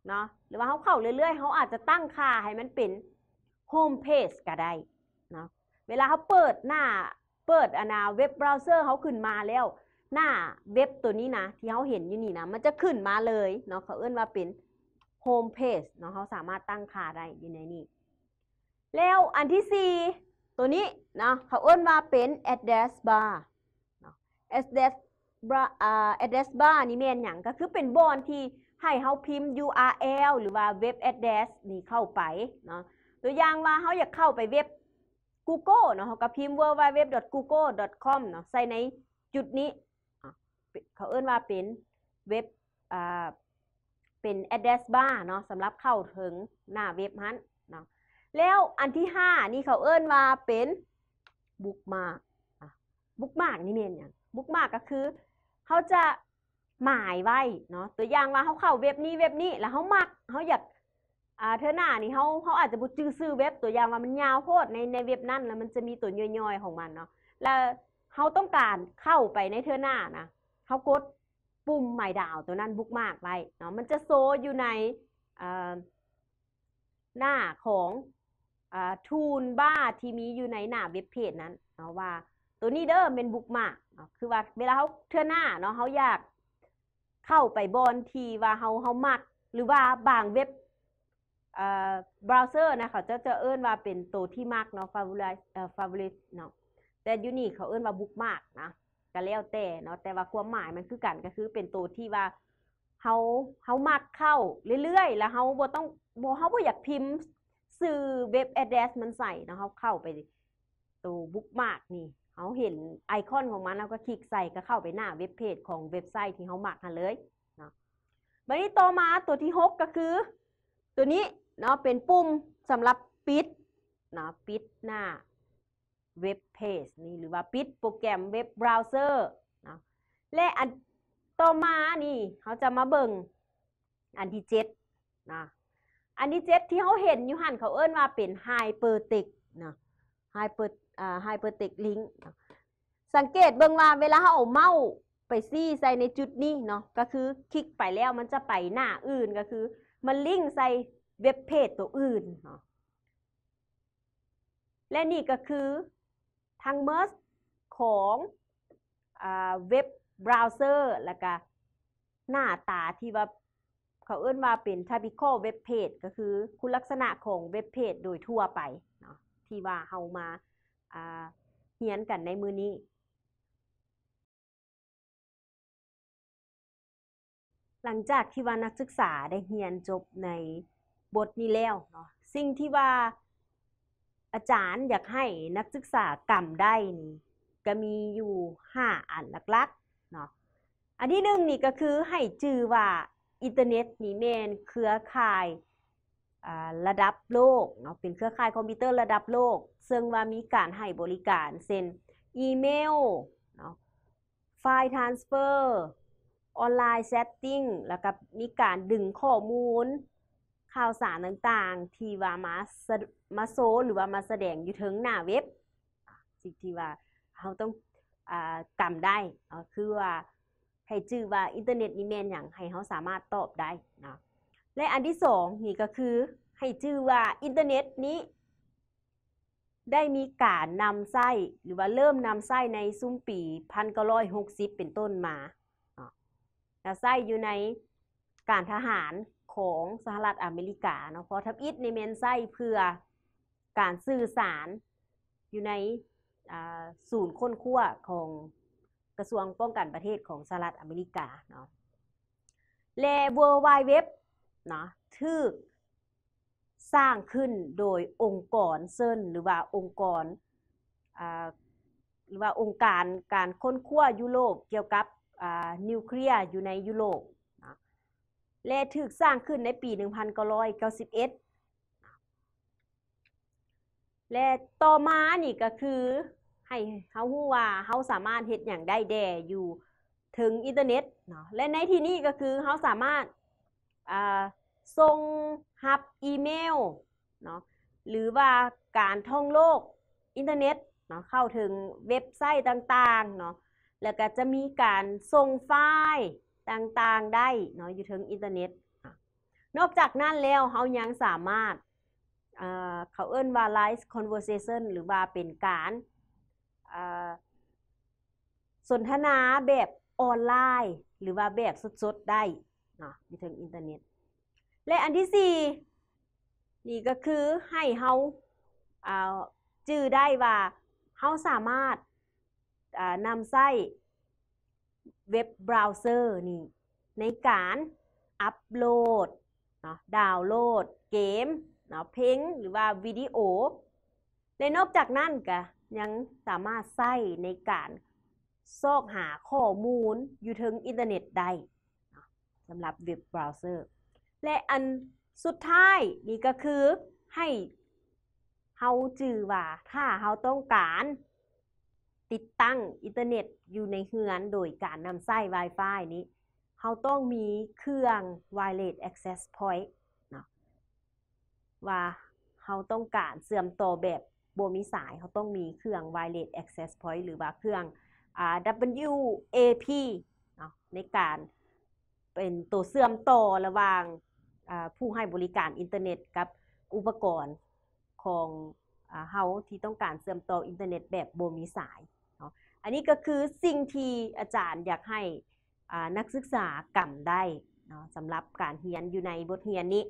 เนาะหรือว่าเขาเข้าเรื่อย ๆเขาอาจจะตั้งค่าให้มันเป็นโฮมเพจก็ได้เนาะเวลาเขาเปิดหน้าเปิดอนาเว็บเบราว์เซอร์เขาขึ้นมาแล้ว หน้าเว็บตัวนี้นะ ที่เขาเห็นอยู่นี่นะ มันจะขึ้นมาเลยเนาะเขาเอื้นว่าเป็นโฮมเพจเนาะเขาสามารถตั้งค่าได้อยู่ในนี้ แล้วอันที่4ตัวนี้เนาะเขาเอื้นว่าเป็น address bar address address bar นี่แมนอย่างก็คือเป็นบอนที่ให้เขาพิมพ์ URL หรือว่าว็บ address นี่เข้าไปเนาะตัวอย่างว่าเขาอยากเข้าไปเว็บ Google เนาะเขาก็พิมพ์ www.google.com เนาะใส่ในจุดนี้ เขาเอิ้นว่าเป็นเว็บเป็น address bar เนาะสำหรับเข้าถึงหน้าเว็บนั้นเนาะแล้วอันที่ 5 นี่เขาเอิ้นว่าเป็นบุ๊กมาร์กบุ๊กมาร์กนี่เมนอย่างบุ๊กมาร์กก็คือเขาจะหมายไว้เนาะตัวอย่างว่าเขาเข้าเว็บนี้เว็บนี้ แล้วเขามักเขาอยาก อ่าเธอหน้านี่เขาเขาอาจจะบุจื้อซื้อเว็บตัวอย่างว่ามันยาวโคตรในในเว็บนั่นแล้วมันจะมีตัวย่อยๆของมันเนาะแล้วเขาต้องการเข้าไปในเธอหน้านะเขากดปุ่มหมายดาวตัวนั้นบุ๊กมากไว้เนาะมันจะโซอยู่ในหน้าของทูลบ้าที่มีอยู่ในหน้าเว็บเพจนั้นเนาะว่า ตัวนี้เด้อเป็นบุ๊กมากคือว่า เวลาเขาเทื่อหน้าเนาะเขาอยากเข้าไปบนทีว่าเขาเขามักหรือว่าบางเว็บเอ่อเบราว์เซอร์นะเขาจะจะเอิ้นว่าเป็นตัวที่มากเนาะฟาวูลเอ่อฟาวลิเนาะแต่ยูนี่เขาเอิ้นว่าบุ๊กมากนะก็แล้วแต่เนาะแต่ว่าความหมายมันคือกันก็คือเป็นตัวที่ว่าเขาเขามักเข้าเรื่อยๆ แล้วเขาบ่ต้องบ่เขาบ่อยากพิมพ์สื่อเว็บแอดเดรสมันใส่เนาะเขาเข้าไปตัวบุ๊กมากนี่เขาเห็นไอคอนของมันเราก็คลิกใส่ก็เข้าไปหน้าเว็บเพจของเว็บไซต์ที่เขาหมักมันเลยเนาะบันนี้ต่อมาตัวที่6ก็คือ ตัวนี้เนาะเป็นปุ่มสำหรับปิดเนาะปิดหน้าเว็บเพจนี่หรือว่าปิดโปรแกรมเว็บเบราว์เซอร์นะและอันต่อมานี่เขาจะมาเบิ่งอันที่เจ็ดนะอันที่เจ็ดที่เขาเห็นอยู่หันเขาเอิ้นว่าเป็นไฮเปอร์ติกนะไฮเปอร์ไฮเปอร์เทคลิงสังเกตเบ้่งว่าเวลาเขาเอาเมาส์ไปซี่ใส่ในจุดนี้เนาะก็คือคลิกไปแล้วมันจะไปหน้าอื่นก็คือมันลิงก์ใส่เว็บเพจตัวอื่นเนาะ และนี่ก็คือทางเมอร์สของเว็บเบราว์เซอร์แล้วก็หน้าตาที่ว่าเขาเอื้นว่าเป็น typical เว็บเพจก็คือ คุณลักษณะของเว็บเพจโดยทั่วไปเนาะที่ว่าเฮามาเฮียนกันในมือนี้ หลังจากที่ว่านักศึกษาได้เฮียนจบในบทนี้แล้วเนาะสิ่งที่ว่าอาจารย์อยากให้นักศึกษากำได้นี่ ก็มีอยู่ห้าอันหลักๆเนาะอันที่หนึ่งนี่ก็คือให้จื่อว่า อินเทอร์เน็ตนี่แมนเครือข่ายระดับโลกเนาะเป็นเครือข่ายคอมพิวเตอร์ระดับโลก ซึ่งว่ามีการให้บริการเช่นอีเมลเนาะไฟล์ทรานสเฟอร์ ออนไลน์แชทติ้งแล้วก็มีการดึงข้อมูล ข่าวสารต่างๆ ที่ว่ามามาโซหรือว่ามาแสดงอยู่ถึงหน้าเว็บ สิ่งที่ว่าเราต้องอกำได้คือว่าให้จื่อว่าอินเทอร์เน็ตนี่แมน อย่างให้เขาสามารถตอบได้นะและอันที่สองนี่ก็คือให้ชื่อว่าอินเทอร์เน็ตนี้ ได้มีการนำไส้หรือว่าเริ่มนำไส้ในซุ้มปีพันเก้าร้อยหกสิบเป็นต้นมาแล้วไส้อยู่ในการทหารของสหรัฐอเมริกาเนาะเพราะทับอิดในเมนไส้เพื่อการสื่อสาร อยู่ในศูนย์ค้นคั่วของกระทรวงป้องกันประเทศของสหรัฐอเมริกาเนาะและ World Wide Web นะทึกสร้างขึ้นโดยองค์กรเซินหรือว่าองค์กรหรือว่าองค์การการค้นคว้ายุโรปเกี่ยวกับนิวเคลียร์อยู่ในยุโรปนะและถูกสร้างขึ้นในปี 1991 และต่อมานี่ก็คือ ให้เขาหูว่าเขาสามารถเห็ุอย่างได้แด่อยู่ถึงอินเทอร์เน็ตเนาะและในที่นี้ก็คือเขาสามารถส่งฮับอีเมลเนาะหรือว่าการท่องโลกอินเทอร์เน็ตเนาะเข้าถึงเว็บไซต์ต่างๆเนาะแล้วก็จะมีการส่งไฟล์ต่างๆ ได้เนาะอยู่ถึงอินเทอร์เน็ตนอกจากนั้นแล้วเขายังสามารถเขาเอิ้นว่า live conversation หรือว่าเป็นการ สนทนาแบบออนไลน์ หรือว่าแบบสด ๆ ได้นะไปถึงอินเทอร์เน็ต และอันที่สี่นี่ก็คือให้เขาเอาจื่อได้ว่าเขาสามารถนำไส้เว็บเบราว์เซอร์นี่ในการอัปโหลดเนาะดาวน์โหลดเกมเนาะเพลง หรือว่าวิดีโอ และนอกจากนั้นก็ยังสามารถใส่ในการซอกหาข้อมูลอยู่ถึงอินเทอร์เน็ตได้สำหรับเว็บเบราว์เซอร์และอันสุดท้ายนี่ก็คือให้เฮาจือว่าถ้าเฮาต้องการ ติดตั้งอินเทอร์เน็ตอยู่ในเฮือนโดยการนำไส้ Wi-Fi นี้ เขาต้องมีเครื่อง Wireless Access Point เนาะว่าเขาต้องการเสื่อมต่อแบบโบมีสายเขาต้องมีเครื่อง Wireless Access Point หรือว่าเครื่อง WAP เนาะในการเป็นตัวเสื่อมต่อระหว่างผู้ให้บริการอินเทอร์เน็ตกับอุปกรณ์ของเฮาที่ต้องการเสื่อมต่ออินเทอร์เน็ตแบบโบมีสายอันนี้ก็คือสิ่งที่อาจารย์อยากให้นักศึกษากำได้สำหรับการเรียนอยู่ในบทเรียนนี้